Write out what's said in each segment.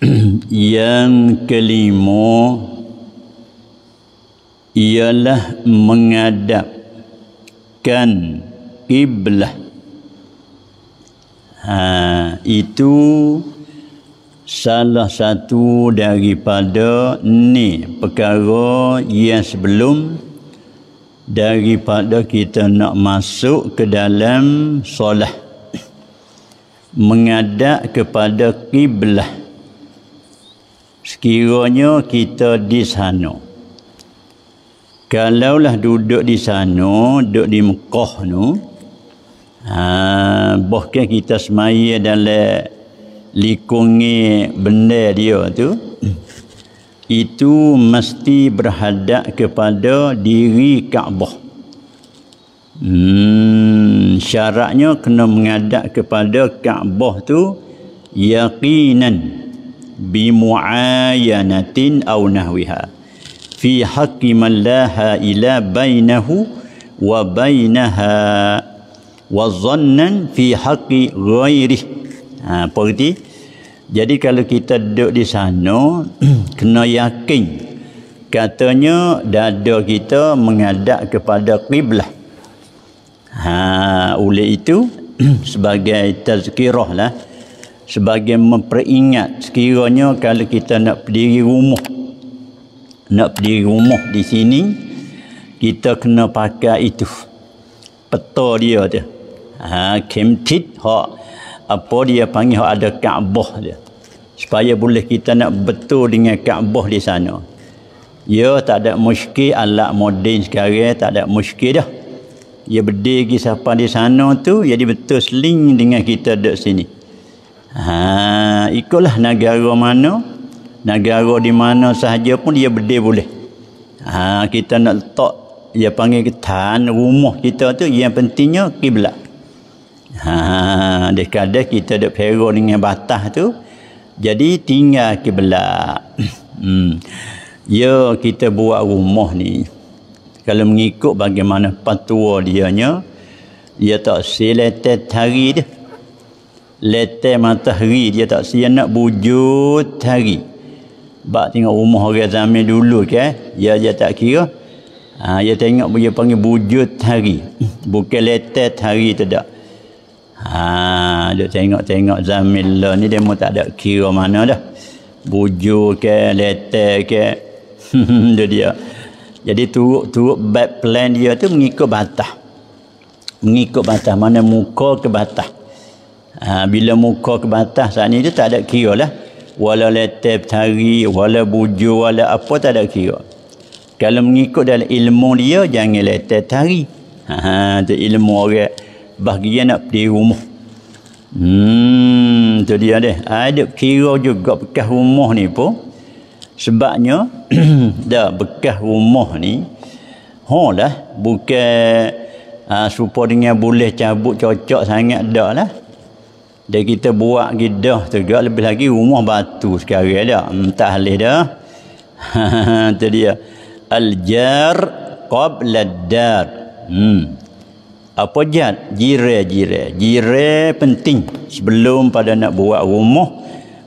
yang kelima ialah mengadapkan kiblah ha, itu salah satu daripada ni perkara yang sebelum daripada kita nak masuk ke dalam solat mengadap kepada kiblah sekiranya kita di sana kalaulah duduk di sana duduk di Mekah tu ha, bahkan kita semaya dalam likungi benda dia tu itu mesti berhadap kepada diri Kaabah hmm, syaratnya kena mengadap kepada Kaabah tu yakinan bimuayanatin aw nahwiha fi haqqi man la ha ila bainahu wa bainaha wa zannan fi haqqi ghairi ha apa jadi kalau kita duduk di sana kena yakin katanya dada kita menghadap kepada kiblah ha oleh itu sebagai tazkirah lah sebagai memperingat sekiranya kalau kita nak berdiri rumah nak berdiri rumah di sini kita kena pakai itu peta dia tu ha kemtit ha apa dia panggil ha, ada Kaabah dia supaya boleh kita nak betul dengan Kaabah di sana ya tak ada muskil alat moden sekarang tak ada muskil dah dia berdiri siapa di sana tu jadi betul seling dengan kita dekat sini Ha, ikutlah negara mana negara di mana sahaja pun dia berde boleh ha, kita nak letak dia panggil tahan rumah kita tu yang pentingnya kiblat ha, dekadah kita ada pera dengan batas tu jadi tinggal kiblat hmm. ya kita buat rumah ni kalau mengikut bagaimana patua dianya dia tak seletet hari dia letih matahari dia tak sia nak bujut hari bak tengok rumah orang zaman dulu ke eh? ya dia tak kira ha, dia tengok dia panggil bujut hari bukan letih hari tu tidak ha, dia tengok-tengok zaman lah ni dia pun tak ada kira mana dah bujur ke letih ke dia dia jadi turut-turut bad plan dia tu mengikut batas mengikut batas mana muka ke batas Ha, bila muka ke batas saat ni dia tak ada kira lah. Walau letih tari, walau buju, walau apa tak ada kira. Kalau mengikut dalam ilmu dia, jangan letih tari. Ha, ha, itu ilmu orang. Bahagian nak pergi rumah. Hmm, itu dia deh. Ada kira juga bekas rumah ni pun. Sebabnya, dah bekas rumah ni, Hong lah, bukan uh, ha, supaya dengan boleh cabut cocok sangat dah lah dan kita buat gedah juga lebih lagi rumah batu sekarang ada entah leh dah tu dia al-jar qabla dar hmm apa jad jire jire jire penting sebelum pada nak buat rumah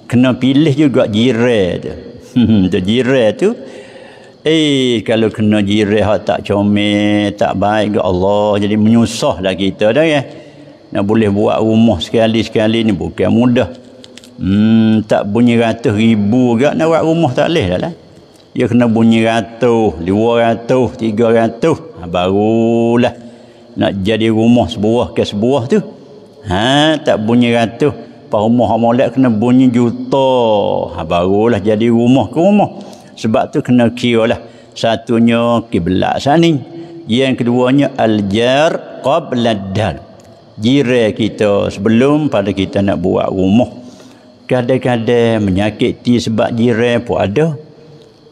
kena pilih juga jire tu tu jire tu eh kalau kena jire tak comel tak baik ke Allah jadi menyusahlah kita dah ya eh? nak boleh buat rumah sekali-sekali ni bukan mudah hmm, tak bunyi ratus ribu juga nak buat rumah tak boleh lah dia kena bunyi ratus dua ratus tiga ratus ha, barulah nak jadi rumah sebuah ke sebuah tu ha, tak bunyi ratus apa rumah amalat kena bunyi juta ha, barulah jadi rumah ke rumah sebab tu kena kira lah satunya kiblat sana yang keduanya aljar qabla dal Jire kita sebelum pada kita nak buat rumah kadang-kadang menyakiti sebab jire pun ada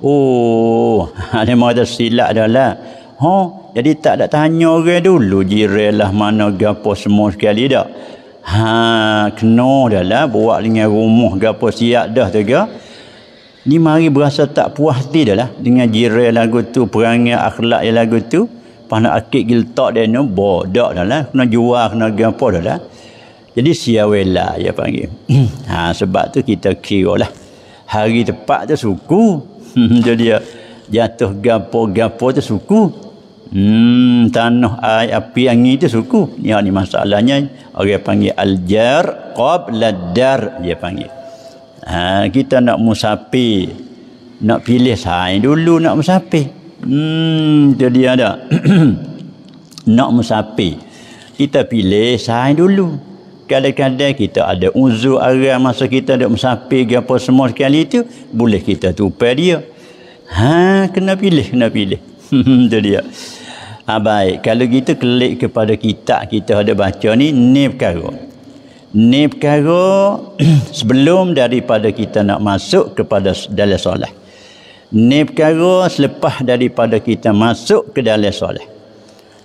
oh ada mahu ada silap dah lah ha? jadi tak ada tanya orang dulu Jire lah mana gapo semua sekali dah ha kena dah lah buat dengan rumah gapo siap dah tu ke ni mari berasa tak puas hati dah lah dengan jire lagu tu perangai akhlak yang lagu tu pana akik gil tak dia ni bo dak dah lah kena jual kena gi apa dah lah jadi siawela ya panggil ha sebab tu kita kira lah hari tepat tu suku jadi ya jatuh gapo gapo tu suku hmm tanah ai api angin tu suku ni ya, ni masalahnya orang panggil aljar qabla dar dia panggil ha kita nak musafir nak pilih sain dulu nak musafir Hmm, dia dia ada. Nak musafir. Kita pilih sain dulu. Kadang-kadang kita ada uzur arah masa kita nak musafir ke apa semua sekali itu. Boleh kita tupai dia. Ha, kena pilih, kena pilih. Itu dia. Ha, baik. Kalau kita klik kepada kitab kita ada baca ni, ni perkara. Ni perkara sebelum daripada kita nak masuk kepada dalam solat ni perkara selepas daripada kita masuk ke dalam soleh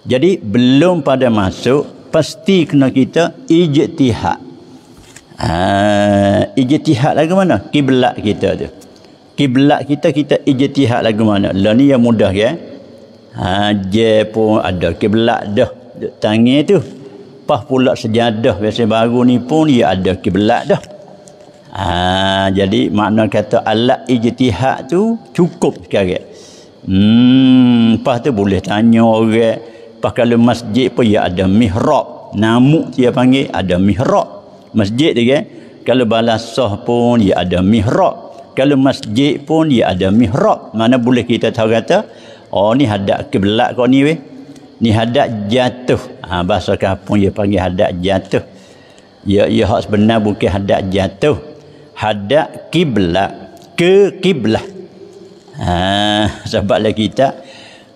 jadi belum pada masuk pasti kena kita ijtihad ha, ijtihad lagu mana kiblat kita tu kiblat kita kita ijtihad lagu mana lah ni yang mudah ya ha, je pun ada kiblat dah tangi tu pas pula sejadah biasa baru ni pun dia ya ada kiblat dah Ha, jadi makna kata alat ijtihad tu cukup sekarang. Hmm, lepas tu boleh tanya orang. Lepas kalau masjid pun ya ada mihrab. namu dia panggil ada mihrab. Masjid tu kan. Kalau balasah pun ya ada mihrab. Kalau masjid pun ya ada mihrab. Mana boleh kita tahu kata. Oh ni hadap kebelak kau ni weh. Ni hadap jatuh. Ha, bahasa kapun dia panggil hadap jatuh. Ya, ya hak sebenar bukan hadap jatuh hadap kiblat ke kiblah ha sebab lagi kita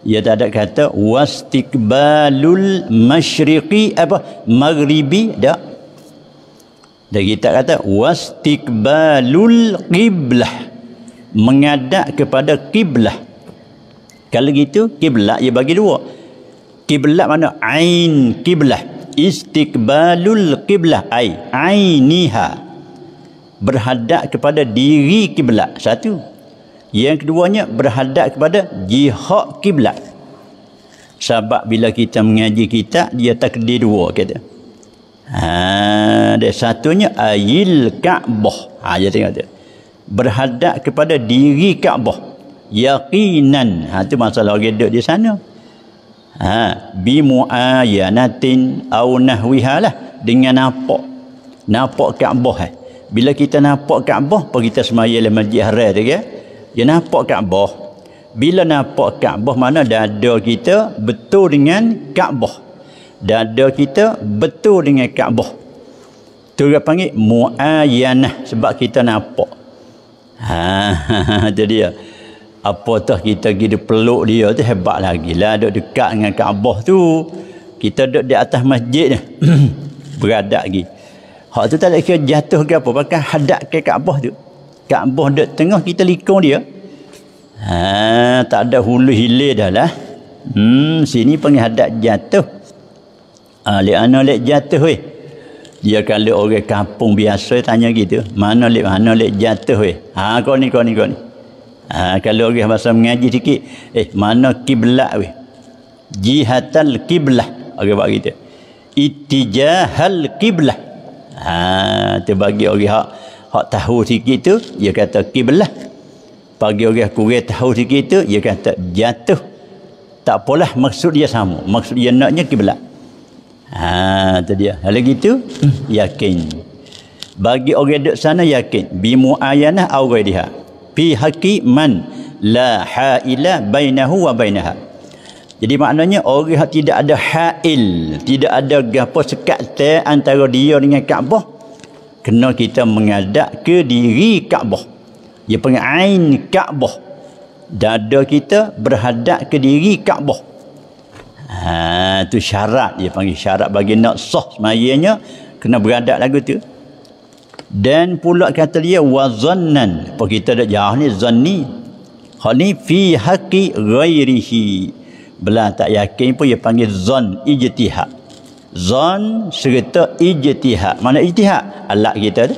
ia tak ada kata wastiqbalul masyriqi apa maghribi dak dan kita kata wastiqbalul qiblah mengadap kepada kiblah kalau gitu kiblat ia bagi dua kiblat mana ain kiblah istiqbalul qiblah ai ainiha berhadap kepada diri kiblat satu yang keduanya berhadap kepada jihad kiblat sebab bila kita mengaji kitab dia takdir dua kata ha dia satunya ayil ka'bah ha dia tengok tu berhadap kepada diri ka'bah yaqinan ha tu masalah orang duduk di sana ha bi muayyanatin au nahwihalah dengan nampak nampak ka'bah eh bila kita nampak Kaabah pun kita semayal dalam masjid haram tu ya dia nampak Kaabah bila nampak Kaabah mana dada kita betul dengan Kaabah dada kita betul dengan Kaabah tu dia panggil muayyanah sebab kita nampak ha tu apa apatah kita pergi dia peluk dia tu hebat lagi lah duduk dekat dengan Kaabah tu kita duduk di atas masjid ni beradak lagi Hak tu tak nak kira jatuh ke apa. pakai hadap ke Kaabah tu. Kaabah dek tengah kita likung dia. Ha, tak ada hulu hilir dah lah. Hmm, sini panggil hadap jatuh. Ha, lek ana lek jatuh weh. Dia kalau orang kampung biasa tanya gitu. Mana lek mana lek jatuh weh. Ha, kau ni, kau ni, kau ni. Ha, kalau orang bahasa mengaji sikit. Eh, mana kiblat weh. Jihatal kiblah. Orang buat gitu. Itijahal kiblah. Ha, tu bagi orang hak hak tahu sikit tu, dia kata kiblah. Bagi orang kurang tahu sikit tu, dia kata jatuh. Tak apalah maksud dia sama. Maksud dia naknya kiblat. Ha, tu dia. Kalau gitu, yakin. Bagi orang duduk sana yakin bi muayanah au ghairiha. Fi haqi man la haila bainahu wa bainaha. Jadi maknanya orang yang tidak ada ha'il, tidak ada gapo sekat antara dia dengan Kaabah, kena kita mengadak ke diri Kaabah. Dia panggil ain Kaabah. Dada kita berhadap ke diri Kaabah. Ha, tu syarat dia panggil syarat bagi nak sah semayanya kena berhadap lagu tu dan pula kata dia wazannan apa kita dah jahat ni zanni khani fi haqi ghairihi belah tak yakin pun dia panggil zon ijtihad zon serta ijtihad mana ijtihad alat kita tu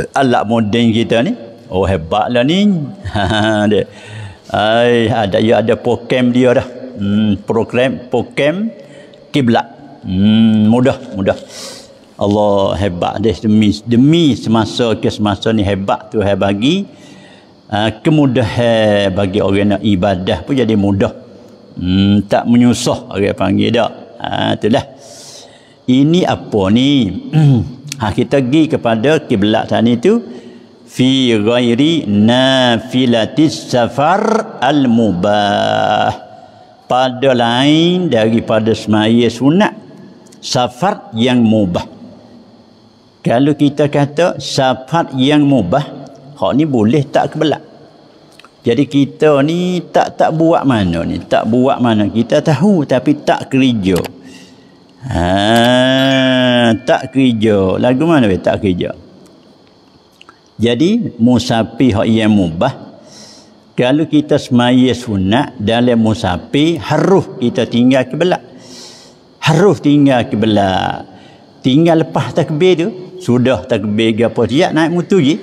eh, alat moden kita ni oh hebatlah ni ai ada dia ya, ada program dia dah hmm, program program kiblat hmm, mudah mudah Allah hebat deh demi demi semasa ke semasa ni hebat tu hai bagi uh, kemudahan bagi orang nak ibadah pun jadi mudah Hmm, tak menyusah orang okay, panggil dak. Ha itulah. Ini apa ni? ha kita pergi kepada kiblat tadi tu fi ghairi nafilatis safar al mubah pada lain daripada semaya sunat safar yang mubah kalau kita kata safar yang mubah hak ni boleh tak kebelak jadi kita ni tak tak buat mana ni, tak buat mana. Kita tahu tapi tak kerja. Ha, tak kerja. Lagu mana be tak kerja. Jadi musafi hak yang mubah. Kalau kita semai sunat dalam musafi harus kita tinggal ke belak. Harus tinggal ke belak. Tinggal lepas takbir tu sudah takbir gapo siap naik motor je.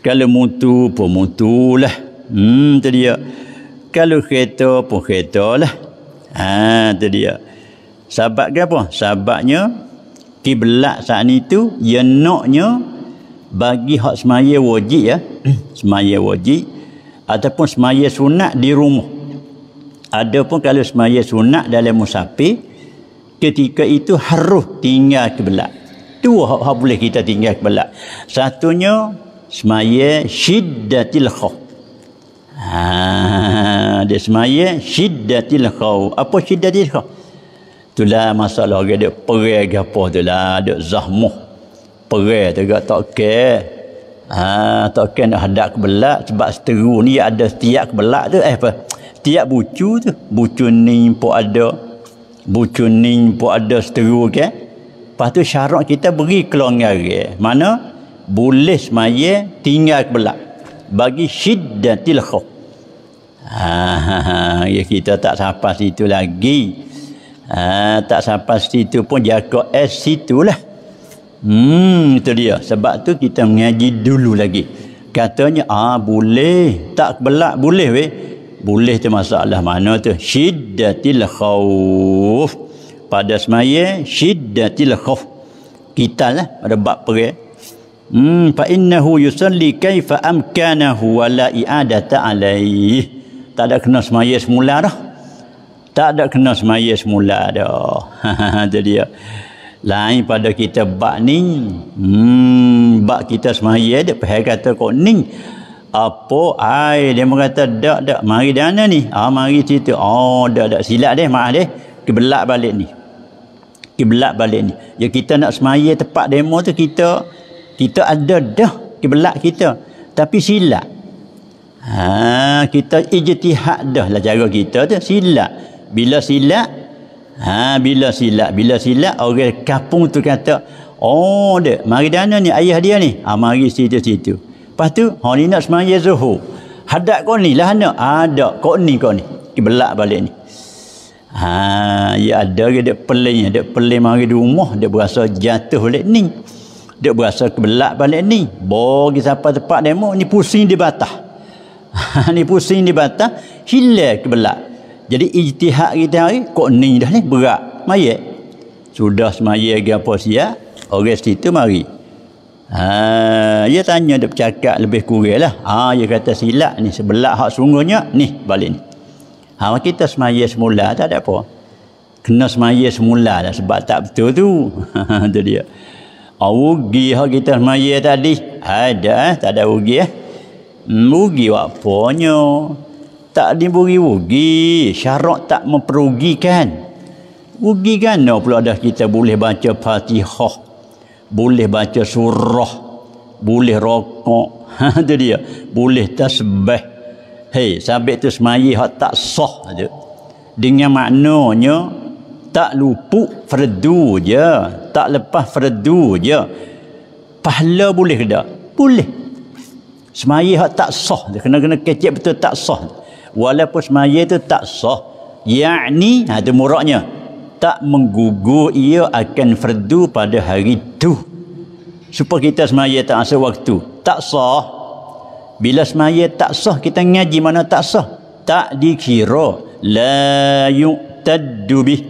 Kalau mutu, pun motor lah. Hmm, tu dia. Kalau kereta pun kereta lah. Ha, tu dia. Sahabat ke apa? Sahabatnya, kiblat saat itu tu, ia ya naknya, bagi hak semaya wajib ya. semaya wajib. Ataupun semaya sunat di rumah. Adapun kalau semaya sunat dalam musafir, ketika itu harus tinggal kiblat. Dua hak-hak boleh kita tinggal kiblat. Satunya, semaya syiddatil khuf. Ha, dia semaya syiddatil khaw. Apa syiddatil khaw? Itulah masalah orang dia perai ke apa tu lah. Dia zahmuh. Perai tu juga tak kaya. Ha, tak kaya nak hadap ke belak. Sebab seteru ni ada setiap ke belak tu. Eh apa? Setiap bucu tu. Bucu ni pun ada. Bucu ni pun ada seteru ke. Lepas tu syarat kita beri kelonggaran. Mana? Boleh semaya tinggal ke belak bagi hiddatil khuf ha, ha, ha. Ya, kita tak sampai situ lagi ha, tak sampai situ pun jaga es situ lah hmm, itu dia sebab tu kita mengaji dulu lagi katanya ah boleh tak belak boleh we, boleh tu masalah mana tu syiddatil khauf pada semaya syiddatil khauf kita lah pada bab perang Hmm, fa innahu yusalli kaifa amkanahu wa la i'adata alaih. Tak ada kena semaya semula dah. Tak ada kena semaya semula dah. Jadi ya. Lain pada kita bak ni. Hmm, bak kita semaya dia pahal kata kok ni. Apa ai dia mengata dak dak mari dana ni. Ah oh, mari situ. Oh dak dak silap deh maaf deh. Kebelak balik ni. Kebelak balik ni. Ya kita nak semaya tepat demo tu kita kita ada dah kiblat kita tapi silap ha kita ijtihad dah lah cara kita tu silap bila silap ha bila silap bila silap orang kapung tu kata oh dek mari dana ni ayah dia ni ha mari situ situ lepas tu ha ni nak semaya zuhur hadap kau ni lah nak ada kau ni kau ni kiblat balik ni ha ya ada ke dek pelin ada pelin mari di rumah dia berasa jatuh oleh ni dia berasa kebelak balik ni bagi siapa tempat demo ni pusing di batah ni pusing di batah hilang kebelak jadi ijtihad kita hari kok ni dah ni berat mayat sudah semaya lagi apa siap orang situ mari ha, dia tanya dia bercakap lebih kurang lah ha, dia kata silap ni sebelah hak sungguhnya ni balik ni ha, kita semaya semula tak ada apa kena semaya semula lah sebab tak betul tu itu dia rugi ah, ha kita semaya tadi ada eh? tak ada rugi eh rugi hmm, apanya tak diberi rugi syarat tak memperugikan rugi kan no, pula dah kita boleh baca fatihah boleh baca surah boleh rokok ha tu dia boleh tasbih hei sabit tu semaya tak sah tu dengan maknanya tak luput fardu je tak lepas fardu je pahala boleh tak boleh semaya hak tak sah dia kena kena kecek betul tak sah walaupun semaya tu tak sah yakni ada ha, muraknya tak menggugur ia akan fardu pada hari tu. supaya kita semaya tak asal waktu tak sah bila semaya tak sah kita ngaji mana tak sah tak dikira la yu'taddu bih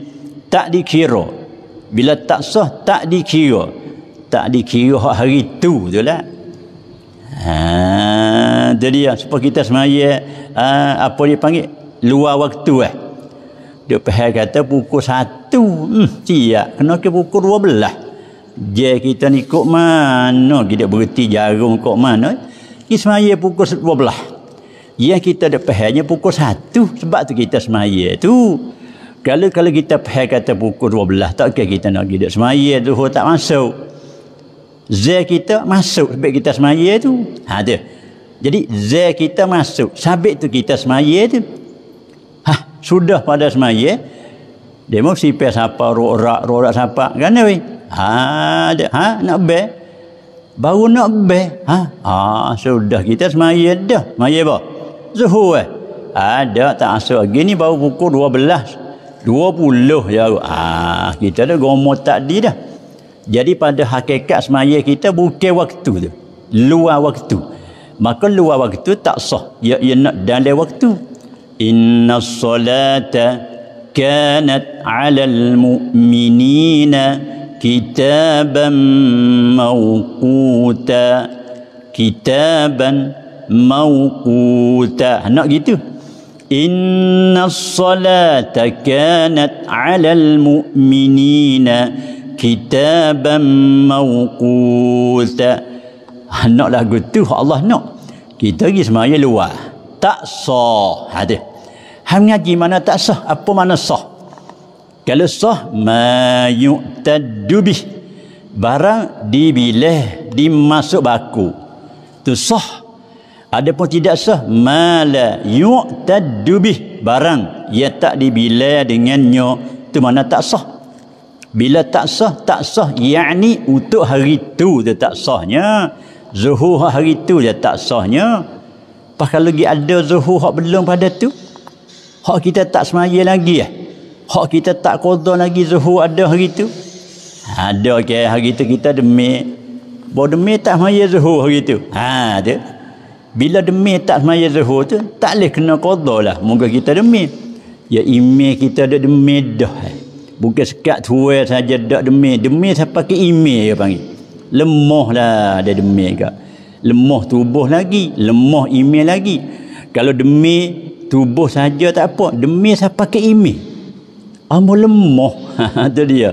tak dikira bila tak sah tak dikira tak dikira hari tu tu lah ha, jadi ya, supaya kita semaya ha, apa dia panggil luar waktu eh dia pahal kata pukul satu hmm, siap kena ke pukul dua belah dia kita ni kok mana kita berhenti jarum kok mana ni semaya pukul dua belah yang kita ada pahalnya pukul satu sebab tu kita semaya tu kalau kalau kita pergi kata pukul 12 tak kita nak duduk semaya tu tak masuk zah kita masuk sebab kita semaya tu ha tu jadi zah kita masuk sabit tu kita semaya tu ha sudah pada semaya Demo mau si pes apa rorak rorak siapa kan ni ha ada ha nak be baru nak be ha ha sudah kita semaya dah semaya apa zuhur eh ada tak asal gini baru pukul 12 dua puluh ya ah kita dah gomo takdi dah jadi pada hakikat semaya kita bukan waktu tu luar waktu maka luar waktu tak sah ya ya nak dalam waktu inna solata kanat alal mu'minina kitaban mawquta kitaban mawquta nak gitu إن الصلاة كانت على المؤمنين كتابا موقوتا Nak lagu tu Allah nak Kita pergi semuanya luar Tak sah Hadi Hang ngaji mana tak sah Apa mana sah Kalau sah Ma yu'tadubih Barang dibilih Dimasuk baku Tu sah Adapun tidak sah mala yu'tadubih barang ia tak dibila dengan nyo tu mana tak sah. Bila tak sah, tak sah yakni untuk hari tu dia tak sahnya. Zuhur hari tu dia tak sahnya. Pas kalau lagi ada zuhur hak belum pada tu, hak kita tak semaya lagi eh. Hak kita tak qada lagi zuhur ada hari tu. Ada ke okay, hari tu kita demi. Bodemi tak semaya zuhur hari itu. Ha, dia. Bila demi tak semaya zuhur tu, tak boleh kena kodoh lah. Muka kita demi. Ya ime kita ada demi dah. Bukan sekat tua saja tak demi. Demi saya pakai ime dia panggil. Lemah lah dia demi juga. Lemah tubuh lagi. Lemah ime lagi. Kalau demi tubuh saja tak apa. Demi saya pakai ime. Amu lemah. Itu dia.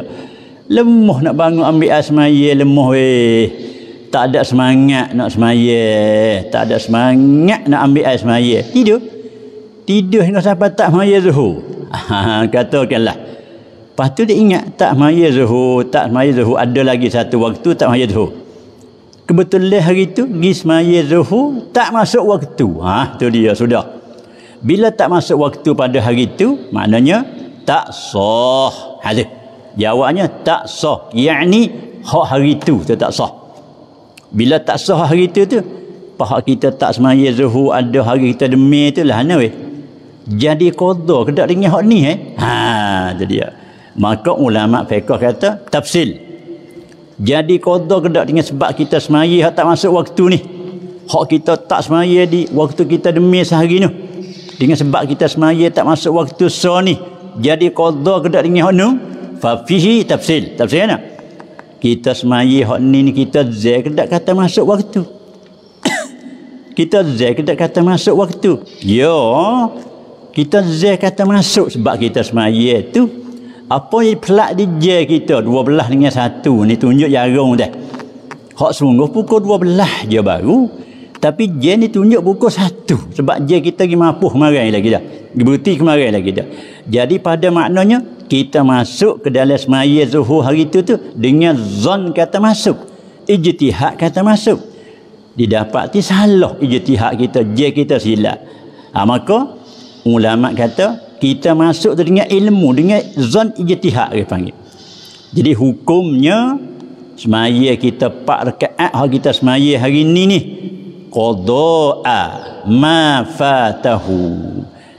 Lemah nak bangun ambil asmaya lemah weh tak ada semangat nak semaya tak ada semangat nak ambil air semaya tidur tidur hingga sampai tak semaya zuhur ha, katakanlah lepas tu dia ingat tak semaya zuhur tak semaya zuhur ada lagi satu waktu tak semaya zuhur kebetulan hari tu pergi semaya zuhur tak masuk waktu ha, tu dia sudah bila tak masuk waktu pada hari tu maknanya tak sah hadis jawabnya tak sah yakni hak hari tu tu tak sah bila tak sah hari tu tu pahak kita tak semaya zuhur ada hari kita demi tu lah ni weh jadi kodoh ke tak dengar hak ni eh ha tu dia maka ulama fiqah kata tafsil jadi kodoh ke tak dengar sebab kita semaya hak tak masuk waktu ni hak kita tak semaya di waktu kita demi sehari ni dengan sebab kita semaya tak masuk waktu so ni jadi kodoh ke tak dengar hak ni fafihi tafsil tafsil kenapa kita semayi hak ni ni kita zek tak kata masuk waktu kita zek tak kata masuk waktu yo kita zek kata masuk sebab kita semayi tu apa yang pelak di je kita dua belah dengan satu ni tunjuk jarum dah hak sungguh pukul dua belah je baru tapi Je ni tunjuk buku satu. Sebab Je kita pergi mampu kemarin lagi dah. Berhenti kemarin lagi dah. Jadi pada maknanya, kita masuk ke dalam semaya zuhur hari itu tu dengan zon kata masuk. Ijtihad kata masuk. Didapati salah ijtihad kita. Je kita silap. Ha, maka, ulama kata, kita masuk tu dengan ilmu, dengan zon ijtihad dia panggil. Jadi hukumnya, semaya kita pak rekaat hari kita semaya hari ini ni qada'a ma fatahu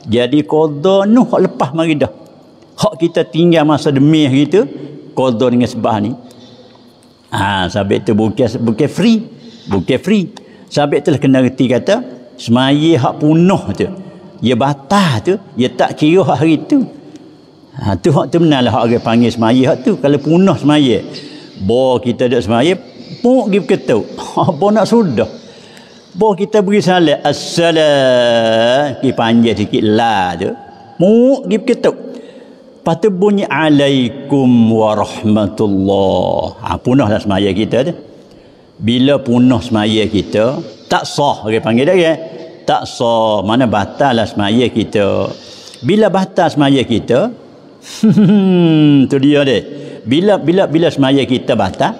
jadi qada nu hak lepas mari dah hak kita tinggal masa demi kita qada dengan sebah ni ha sabit tu bukan bukan free bukan free sabit telah kena reti kata semai hak punuh tu ia batah tu ia tak kira hak hari tu ha tu hak tu benarlah hak orang panggil semai hak tu kalau punuh semai bo kita dak semai pun pergi ketuk apa nak sudah Boh kita beri salat assalam dipanjat sikit la tu. Mu gib ketuk. Patu bunyi alaikum warahmatullahi. Ha punahlah semaya kita tu. Bila punah semaya kita, tak sah orang panggil dia kan? Tak sah. Mana batal lah semaya kita. Bila batal semaya kita, tu dia deh. Bila bila bila semaya kita batal,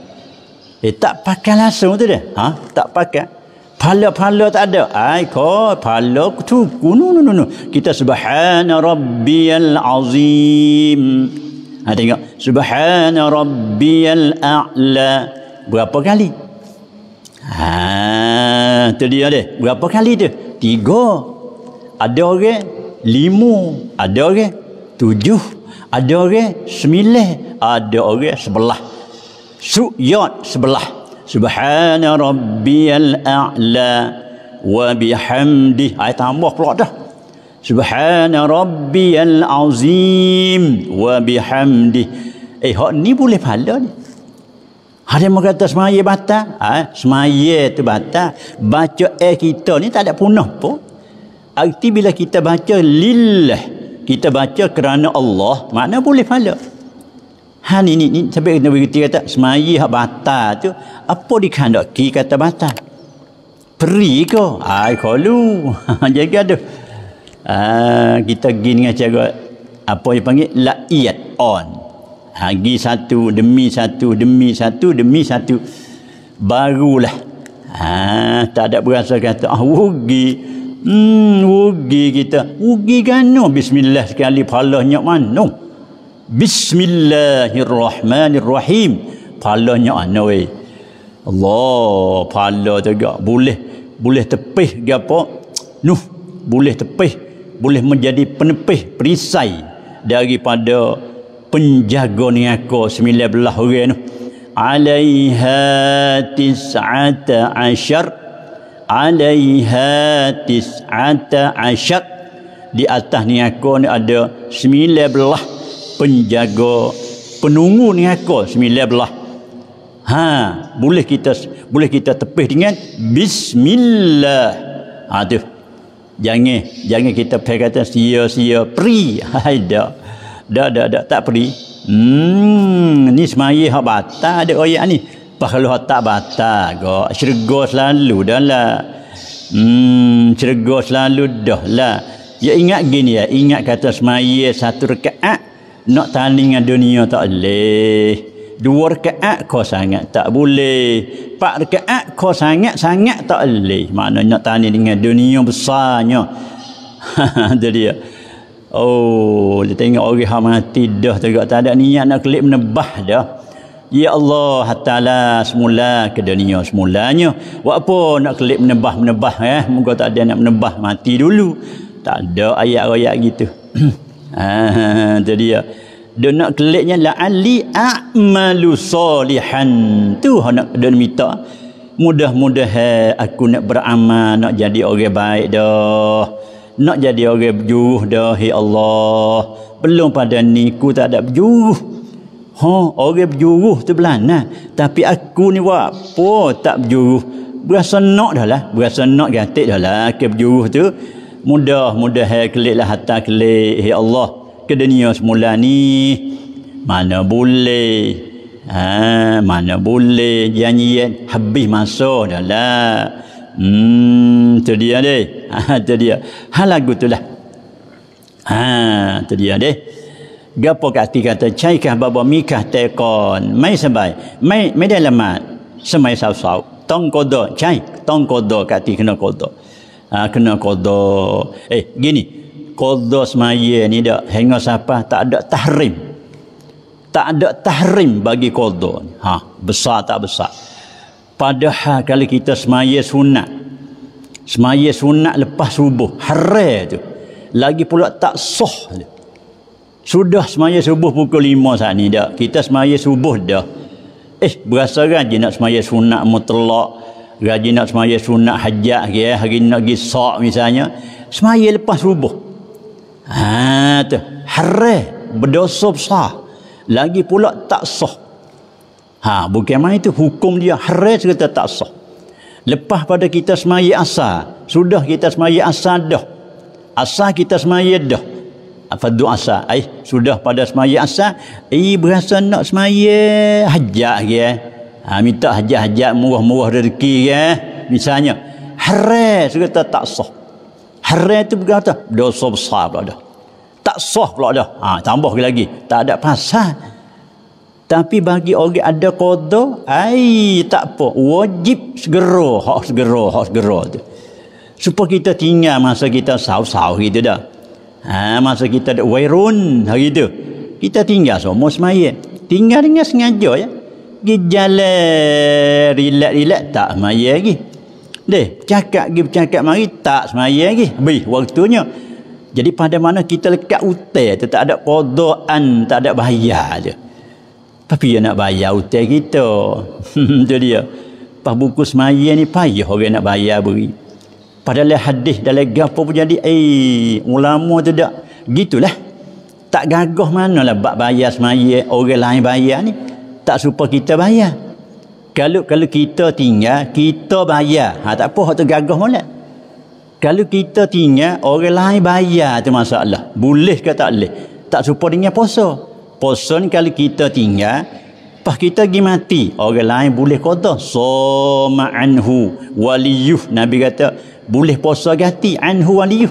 eh tak pakai langsung tu dia. Ha? Tak pakai. Pahala-pahala tak ada. Ay, kau pahala tu. Oh, no, no, no, no. Kita subhana rabbiyal azim. Ha, tengok. Subhana rabbiyal a'la. Berapa kali? Ha, tu dia dia. Berapa kali tu? Tiga. Ada orang lima. Ada orang tujuh. Ada orang sembilan. Ada orang sebelah. Su'yat sebelah. سبحان ربي الأعلى وبحمده أي تعمق برده سبحان ربي العظيم وبحمده أي هو نيبو لفعله ada yang kata semaya batal. Ha? Semaya itu batal. Baca eh kita ni tak ada punah pun. Arti bila kita baca lillah. Kita baca kerana Allah. Mana boleh falak. Han ini ni sampai kita berita kata semayi hak batal tu apa dikandaki kata batal. Peri ke? Ai kalu. jaga tu, Ah kita pergi dengan cara apa yang panggil laiat on. Hagi satu demi satu demi satu demi satu barulah. Ah tak ada berasa kata ah rugi. Hmm rugi kita. Rugi gano kan? bismillah sekali palahnya mano. Bismillahirrahmanirrahim. Palanya ana wei. Allah, pala juga boleh boleh tepih gapo? Nuh, boleh tepih, boleh menjadi penepih perisai daripada penjaga ni aku 19 orang tu. Alaiha tis'ata asyar Alaiha tis'ata asyar Di atas ni ni ada 19 penjaga penunggu ni aku sembilan belah ha boleh kita boleh kita tepih dengan bismillah aduh ha, jangan jangan kita perkataan sia-sia pri haida dah dah dah tak pri hmm ni semai hak bata ada oi ni pahlu hak tak bata go syurga selalu dah lah hmm syurga selalu dah lah ya ingat gini ya ingat kata semai satu rakaat nak tanding dengan dunia tak boleh dua rekaat kau sangat tak boleh empat rekaat kau sangat sangat tak boleh maknanya nak tanding dengan dunia besarnya jadi ya. oh dia tengok orang yang mati dah tak ada niat nak klik menebah dah Ya Allah hatala semula ke dunia semulanya. Buat apa nak kelip menebah menebah eh? Moga tak ada nak menebah mati dulu. Tak ada ayat-ayat gitu. Ah, ha, itu dia. Ya. Dia nak keliknya la'ali a'malu salihan. Tu nak dia minta. mudah mudah aku nak beramal, nak jadi orang baik dah. Nak jadi orang berjuruh dah, ya Allah. Belum pada ni ku tak ada berjuruh. Ha, orang berjuruh tu belana. Nah. Tapi aku ni buat apa tak berjuruh. Berasa nak dah lah. Berasa nak gantik dah lah ke berjuruh tu mudah-mudah kelik lah hatta kelik ya Allah ke dunia semula ni mana boleh ha, mana boleh janji kan? habis masa dah lah hmm tu dia deh ha, tu dia hal lagu tu lah ha, tu dia deh gapo kati kata caikah baba mikah tekon mai sebai mai mai dalam mat semai sau-sau tong kodok cai tong kodok kati kena kodok ha, kena qada eh gini qada semaya ni dak hanga siapa tak ada tahrim tak ada tahrim bagi qada ha besar tak besar padahal kalau kita semaya sunat semaya sunat lepas subuh haram tu lagi pula tak sah tu sudah semaya subuh pukul lima saat ni dak kita semaya subuh dah eh berasa kan je nak semaya sunat mutlak Gaji nak semaya sunat hajat ke eh. ya. Hari nak pergi sok misalnya. Semaya lepas rubuh. Haa tu. Harai. Berdosa besar. Lagi pula tak sah. Ha, bukan main itu hukum dia haris kata tak sah. Lepas pada kita semaya asal, sudah kita semaya asal dah. Asal kita semaya dah. Apa doa asal? Eh, sudah pada semaya asal, eh berasa nak semaya hajat ke. Eh. Ya ha, minta hajat-hajat murah-murah rezeki ya. misalnya haram kata tak sah haram tu berkata dosa besar pula dah tak sah pula dah ha, tambah lagi tak ada pasal tapi bagi orang ada qada ai tak apa wajib segera hak segera hak segera tu supaya kita tinggal masa kita sau-sau gitu dah ha, masa kita ada wairun hari tu kita tinggal semua semayat tinggal dengan sengaja ya gejala rilat-rilat tak semaya lagi deh cakap pergi cakap mari tak semaya lagi habis waktunya jadi pada mana kita lekat utai tu tak ada kodoan tak ada bayar je tapi dia nak bayar utai kita tu dia pas buku semaya ni payah orang nak bayar beri padahal hadis dalam gapo pun jadi eh ulama tu dak gitulah tak gagah manalah bab bayar semaya orang lain bayar ni tak serupa kita bayar. Kalau kalau kita tinggal, kita bayar. Ha, tak apa, orang tu gagah malam. Kalau kita tinggal, orang lain bayar tu masalah. Boleh ke tak boleh? Tak serupa dengan puasa. Puasa ni kalau kita tinggal, Lepas kita pergi mati, orang lain boleh kata. So ma'anhu waliyuh. Nabi kata, boleh puasa ganti. Anhu waliyuh.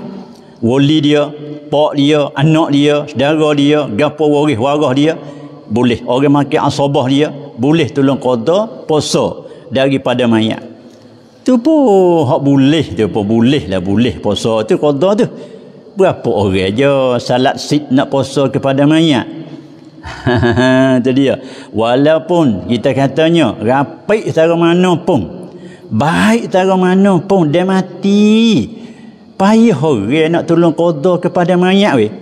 Wali dia, pak dia, anak dia, saudara dia, gapa waris, waris dia boleh orang makan asabah dia boleh tolong qada puasa daripada mayat tu pun hak boleh tu pun boleh lah boleh puasa tu qada tu berapa orang aja salat sid nak puasa kepada mayat tu dia walaupun kita katanya rapik cara mana pun baik cara mana pun dia mati payah orang nak tolong qada kepada mayat weh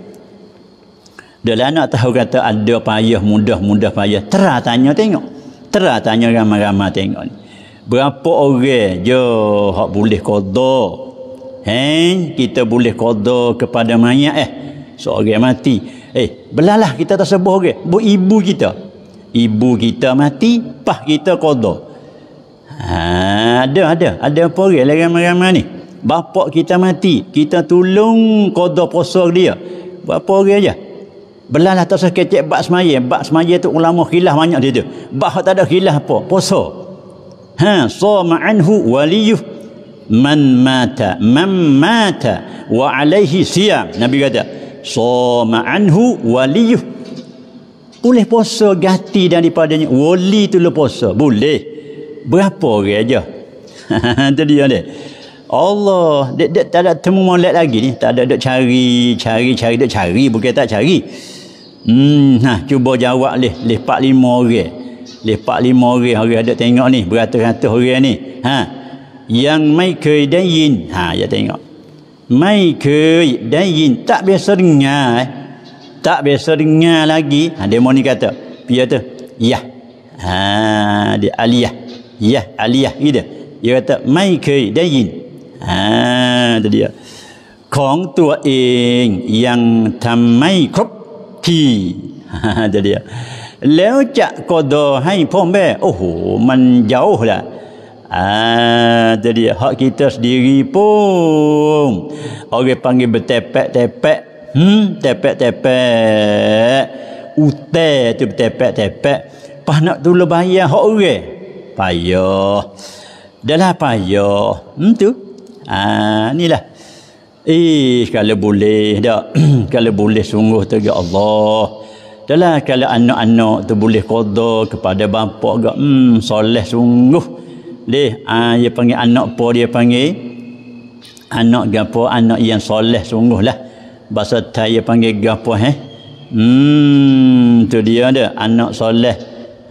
dia nak tahu kata ada payah mudah-mudah payah. Terah tanya tengok. Terah tanya ramah-ramah tengok Berapa orang je hak boleh kodoh. Hei, kita boleh kodoh kepada mayat eh. Seorang so, mati. Eh, belalah kita tak sebuah orang. Bu ibu kita. Ibu kita mati, pah kita kodoh. Ha, ada, ada. Ada apa orang lah ramah-ramah ni. Bapak kita mati, kita tolong kodoh posor dia. Berapa orang je? belalah tak usah kecek bak semaya bak semaya tu ulama khilaf banyak dia tu bak tak ada khilaf apa poso ha so ma'anhu waliyuh man mata man mata wa alaihi siyam Nabi kata so ma'anhu waliyuh boleh poso ganti daripadanya wali tu lu poso boleh berapa orang aja tu dia ni Allah dia, dia tak ada temu molek lagi ni tak ada dak cari cari cari dak cari bukan tak cari Hmm, nah, cuba jawab leh, leh 4 5 orang. Leh 4 5 orang hari ada tengok ni, beratus-ratus orang ni. Ha. Yang mai kei dayin. Ha, ya tengok. Mai kei dayin, tak biasa dengar. Eh. Tak biasa dengar lagi. Ha, demo ni kata. Pia tu. Ya. Ha, dia aliyah. Ya, aliyah gitu. Dia kata mai kei dayin. Ha, tu dia. Kong tua ing yang tamai krup พี่จะเดียวแล้วจะกอดให้พ่อแม่โอ้โหมันเยาะละจะเดียวเขาคิดสดีรีปุ่มเขาเรียกไปเตะเป๊ะเตะเป๊ะฮึเตะเป๊ะเตะเป๊ะอุตเตจะเตะเป๊ะเตะเป๊ะปานักตุลบายยาเขาเรียกไปโยเดี๋ยวละไปโยฮึตุอ่านี่แหละ Eh, kalau boleh tak? kalau boleh sungguh tu, ya Allah. Dalam kalau anak-anak tu boleh kodo kepada bapa ke, hmm, soleh sungguh. Leh, ah, dia panggil anak apa dia panggil? Anak gapo anak yang soleh sungguh lah. Bahasa Thai dia panggil gapo eh? Hmm, tu dia ada anak soleh.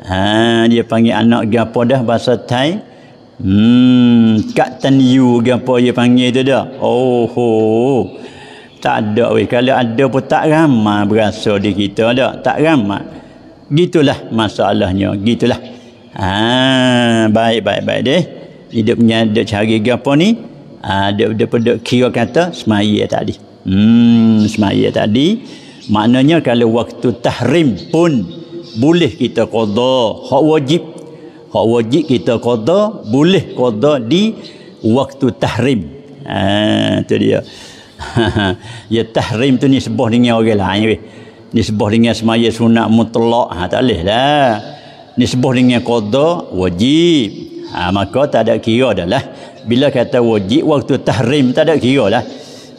Ha, dia panggil anak gapo dah bahasa Thai? Hmm, kat tanyu gapo ye panggil tu dah. Oh ho. Tak ada weh. Kalau ada pun tak ramah berasa di kita dah. Tak ramah. Gitulah masalahnya. Gitulah. Ah, baik baik baik deh. Hidupnya ada cari gapo ni? Ada ha, daripada kira kata semaya tadi. Hmm, semaya tadi maknanya kalau waktu tahrim pun boleh kita qada, hak wajib hak wajib kita qada boleh qada di waktu tahrim ha tu dia ya tahrim tu ni sebuah dengan orang lain ni, ya, ni sebuah dengan semaya sunat mutlak ha tak boleh lah ni sebuah dengan qada wajib ha maka tak ada kira dah lah bila kata wajib waktu tahrim tak ada kira lah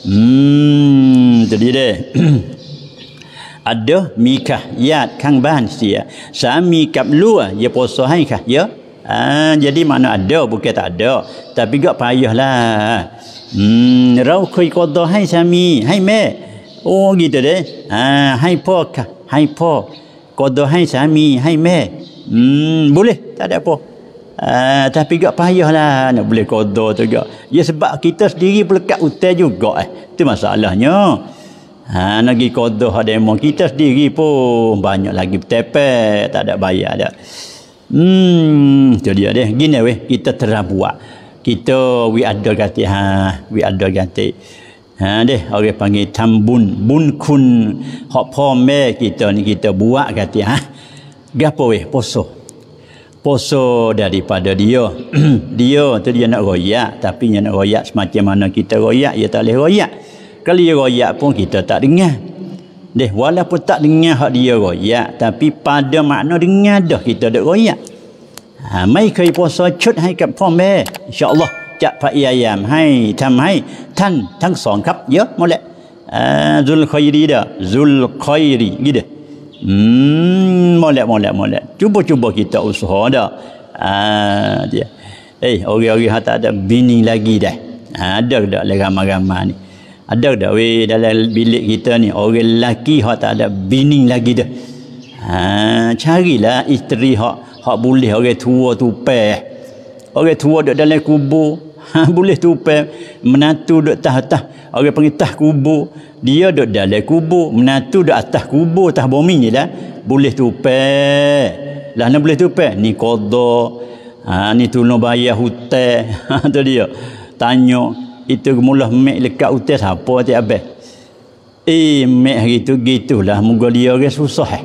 hmm Jadi deh. อเดมีค่ะญาติข้างบ้านเสียสามีกับลูกอย่าโพสให้ค่ะเยอะอ่าจะได้มานอเดบุกเกตอเดแต่พี่ก็พายุละอืมเราเคยกอดให้สามีให้แม่โอ้กี่ตัวเด้อ่าให้พ่อค่ะให้พ่อกอดให้สามีให้แม่อืมบุเลตัดเด้อพ่ออ่าถ้าพี่ก็พายุละนี่บุเลกอดดอตัวก็ยิ่งสบักกิตัสดีกิบุเลกะอุตเตยุก็เอ้ที่มาสาลาเนาะ Ha, lagi kodoh ada emang. Kita sendiri pun banyak lagi bertepek. Tak ada bayar ada Hmm, jadi ada Gini weh, kita terang buat. Kita, we ada ganti. Ha, we ada ganti. Ha, deh, orang panggil tambun. Bun kun. Hak pome kita ni, kita buat ganti. Ha, gapa weh, poso. Poso daripada dia. dia, tu dia nak royak. Tapi dia nak royak semacam mana kita royak, dia tak boleh royak kali royak pun kita tak dengar deh walaupun tak dengar hak dia royak tapi pada makna dengar dah kita dak royak ha mai kai puasa cut hai kat pom be eh. insyaallah cak pak ayam hai tam hai tan tang song kap ya molek ha, zul khairi dah zul khairi gitu hmm molek molek molek cuba cuba kita usaha dah ah dia eh orang-orang hata ada bini lagi dah ha, ada dak lagi ramai-ramai ni ada dah we dalam bilik kita ni orang lelaki hak tak ada bini lagi dah ha carilah isteri hak hak boleh orang tua tu tupai orang tua duduk dalam kubur ha boleh tupai menantu duduk tah-tah orang panggil tah kubur dia duduk dalam kubur menantu duduk atas kubur tah bumi ni lah boleh tupai lah nak boleh tupai ni qada ha ni tolong bayar hutang ha, tu dia tanya itu mula mek lekat utas apa tak abah eh mek hari tu gitulah moga dia ke susah eh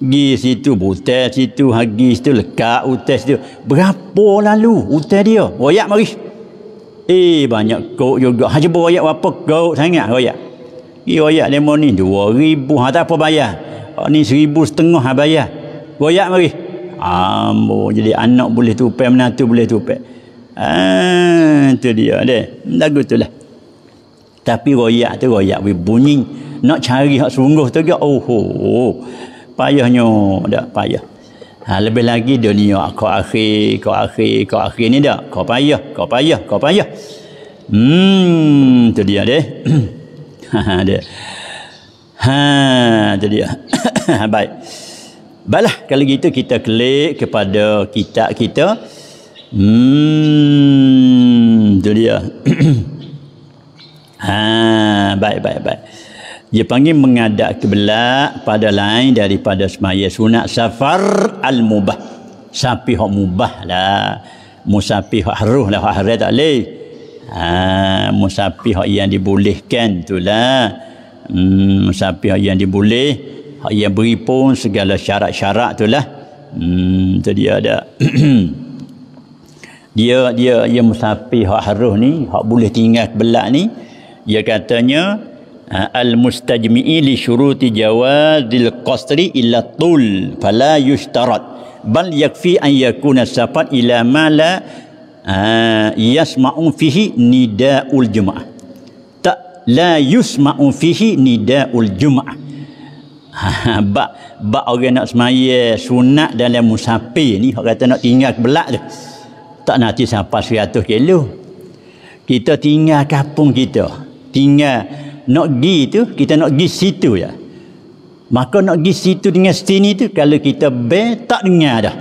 gi situ buta situ hagi situ lekat utas tu berapa lalu utas dia royak mari eh banyak kok juga haja royak apa kau sangat royak gi royak demo ni 2000 ha tak apa bayar oh, ni seribu setengah ha bayar royak mari ambo jadi anak boleh tupai menantu boleh tupai Ah, tu dia deh. Lagu tu lah. Tapi royak tu royak we bunyi nak cari hak sungguh tu dia oh, oh, oh. payahnya dak payah. Ha, lebih lagi dunia kau akhir, kau akhir, kau akhir ni dak. Kau payah, kau payah, kau payah. Hmm, tu dia deh. ha dia. Ha, tu dia. Baik. Baiklah kalau gitu kita klik kepada kitab kita. -kita. Hmm, tu dia. ha, baik baik baik. Dia panggil mengadak kebelak pada lain daripada semaya sunat safar al-mubah. Sapi hok mubah lah. Musapi hok haruh lah hok haruh tak boleh. Ha, musapi hok yang dibolehkan tu lah. Hmm, musapi hok yang diboleh. Hok yang beri pun segala syarat-syarat tu lah. Hmm, tu dia ada. dia dia dia musafi hak haruh ni hak boleh tinggal belak ni dia katanya ha, al mustajmi'i li syuruti jawazil qasri illa tul fala yushtarat bal yakfi an yakuna safan ila ma la ha, yasma'u fihi nida'ul jumaah tak la yusma'u fihi nida'ul jumaah ha, bak bak orang nak semaya sunat dalam musafir ni Hak kata nak tinggal belak tu tak nanti sampai 100 kilo kita tinggal kampung kita tinggal nak pergi tu kita nak pergi situ ya maka nak pergi situ dengan sini tu kalau kita ber tak dengar dah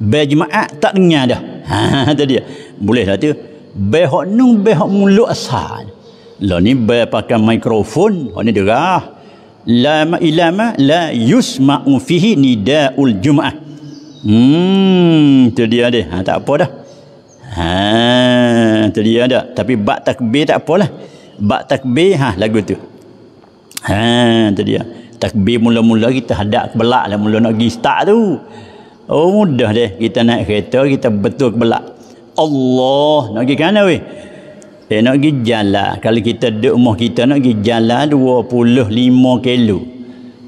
ber jemaat tak dengar dah ha tu dia boleh lah tu ber hok nung ber hok mulut asal lah ni ber pakai mikrofon hok ni derah la ilama la yusma'u fihi nida'ul jumaah Hmm, tu dia dia. Ha, tak apa dah. Ha, tu dia dah. Tapi bak takbir tak apalah. Bak takbir, ha, lagu tu. Ha, tu dia. Takbir mula-mula kita hadap ke belak lah. Mula nak pergi start tu. Oh, mudah deh. Kita naik kereta, kita betul ke belak. Allah, nak pergi kanan weh. Eh, nak pergi jalan. Kalau kita duduk rumah kita, nak pergi jalan 25 kilo.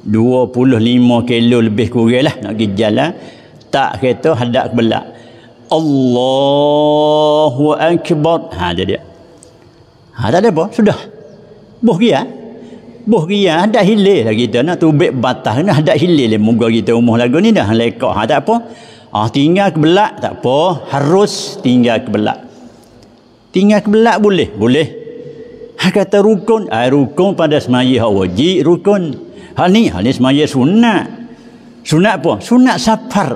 25 kilo lebih kurang lah. Nak pergi jalan tak kata hendak belak Allahu akbar ha jadi ha tak ada apa sudah boh kia? boh kia. Ada hilir lah kita nak tubik batas nak hendak hilir lah muka kita umur lagu ni dah lekak ha tak apa ha tinggal ke belak tak apa harus tinggal ke belak tinggal ke belak boleh boleh ha kata rukun ha rukun pada semayi ha wajib rukun Hal ni hal ni semayi sunat sunat apa sunat safar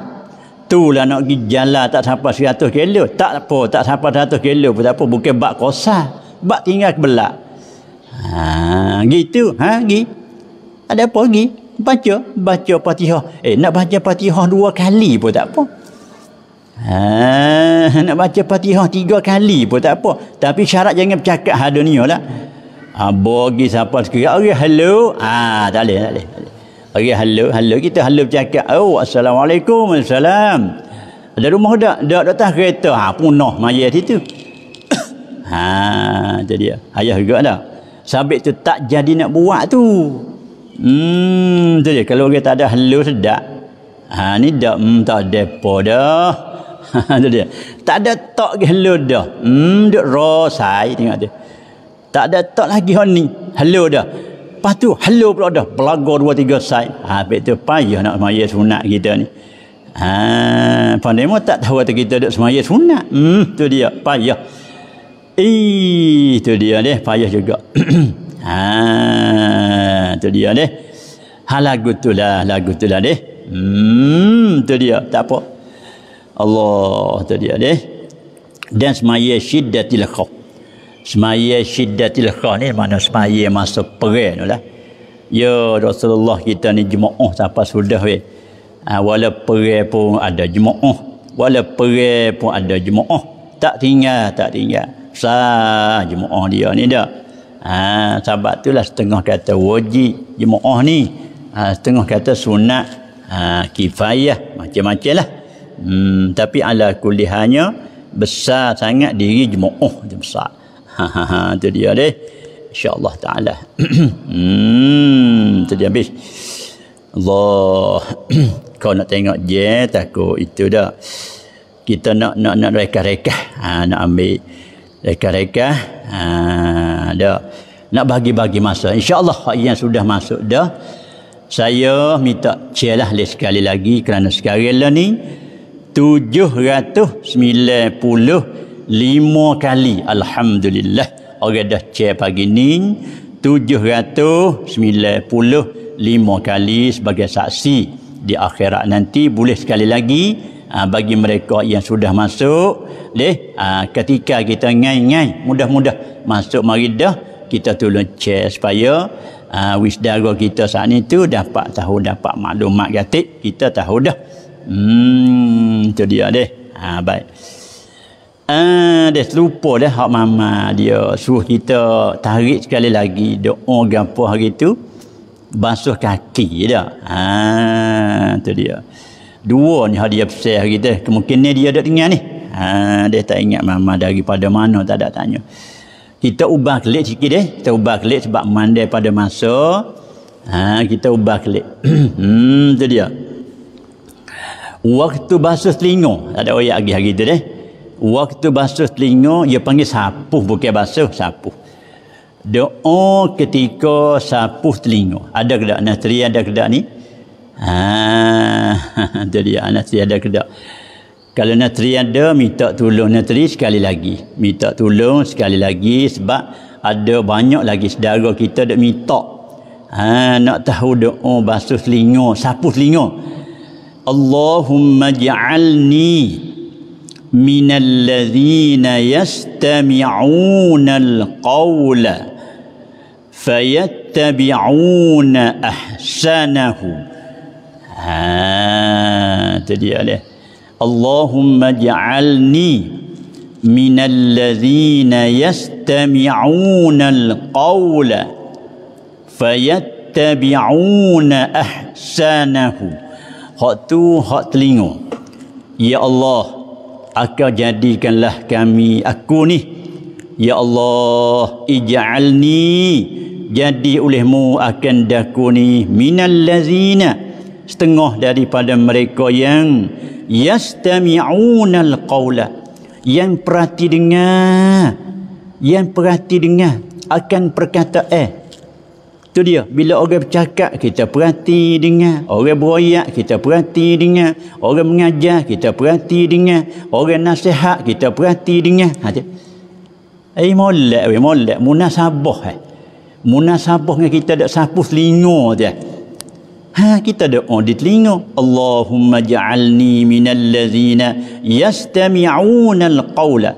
tu lah nak pergi jalan tak sampai 100 kilo tak apa tak sampai 100 kilo pun tak apa bukan bak kosa bak tinggal ke belak ha, gitu ha, gi. ada apa pergi baca baca patihah eh nak baca patihah dua kali pun tak apa ha, nak baca patihah tiga kali pun tak apa tapi syarat jangan bercakap hadunia lah Abogi ha, siapa sekiranya. hello. Ah, tak boleh, tak boleh. Okey, hello, hello. Kita hello bercakap. Oh, Assalamualaikum, Assalam. Ada rumah tak? Tak, tak tahu kereta. Ah, ha, punah mayat itu. ha, jadi dia. Ayah juga tak? Sabit tu tak jadi nak buat tu. Hmm, jadi dia. Kalau kita ada hello sedap. Ha, ni dah, hmm, tak ada apa dah. tu dia. Tak ada tak hello dah. Hmm, duk rosai tengok dia. Tak ada tak lagi orang ni. Hello dah. Lepas tu halau pula dah belagor dua tiga saat. Habis tu payah nak semaya sunat kita ni. Ha, pandai mah tak tahu tu kita duduk semaya sunat. Hmm, tu dia payah. Eh, tu dia ni payah juga. ha, tu dia ni. Hal lagu tu lah, lagu tu lah ni. Hmm, tu dia tak apa. Allah tu dia ni. Dan semaya syiddatil khauf semaya syiddatil khah ni mana semaya masa perang tu lah ya Rasulullah kita ni jemaah siapa sudah weh ha, ah, wala perang pun ada jemaah wala perang pun ada jemaah tak tinggal tak tinggal sah jemaah dia ni dah ha, sebab tu lah setengah kata wajib jemaah ni ha, setengah kata sunat ha, kifayah macam-macam lah hmm, tapi ala kulihannya besar sangat diri jemaah oh besar Ha, ha, ha. tu dia deh. Insya Allah ta'ala. hmm, tu dia habis. Allah. Kau nak tengok je, takut itu dah. Kita nak nak nak reka reka. Ha, nak ambil reka reka. Ha, dah. Nak bagi-bagi masa. Insya InsyaAllah yang sudah masuk dah. Saya minta celah lagi sekali lagi kerana sekarang lah ni 790 lima kali Alhamdulillah orang dah cek pagi ni Tujuh sembilan puluh lima kali sebagai saksi di akhirat nanti boleh sekali lagi ah, bagi mereka yang sudah masuk deh ah, ketika kita ngai-ngai mudah-mudah masuk mari dah kita tolong cek supaya uh, wisdara kita saat itu dapat tahu dapat maklumat gatik kita tahu dah hmm itu dia deh ha, baik Ah, dia terlupa dah hak mama dia suruh kita tarik sekali lagi dia doa gapo hari tu basuh kaki dah. Ah, tu dia. Dua ni hadiah besar hari tu. Kemungkinan dia ada dengar ni. Ah, dia tak ingat mama daripada mana tak ada tanya. Kita ubah kelik sikit deh. Kita ubah kelik sebab mandai pada masa. Ah, kita ubah kelik. hmm, tu dia. Waktu basuh telinga. Tak ada oiak lagi hari tu deh waktu basuh telinga dia panggil sapuh bukan basuh sapuh doa ketika sapuh telinga ada ke tak nasri ada ke tak ni ha jadi nasri ada ke tak kalau nasri ada minta tolong nasri sekali lagi minta tolong sekali lagi sebab ada banyak lagi saudara kita dak minta ha nak tahu doa basuh telinga sapuh telinga Allahumma ja'alni من الذين يستمعون القول فيتبعون أحسنه ها تدي عليه اللهم اجعلني من الذين يستمعون القول فيتبعون أحسنه خطو خطلينو يا الله akan jadikanlah kami aku ni ya Allah ij'alni jadi olehmu akan daku ni minal lazina setengah daripada mereka yang yastami'unal qawla yang perhati dengar yang perhati dengar akan perkataan eh. Itu dia. Bila orang bercakap, kita perhati dengar. Orang beroyak, kita perhati dengar. Orang mengajar, kita perhati dengar. Orang nasihat, kita perhati dengar. Ha, eh, molek, eh, molek. Munasabah. Eh. Munasabah dengan kita ada sapu selingo je. Ha, kita ada oh, di telinga. Allahumma ja'alni minallazina yastami'una al-qawla.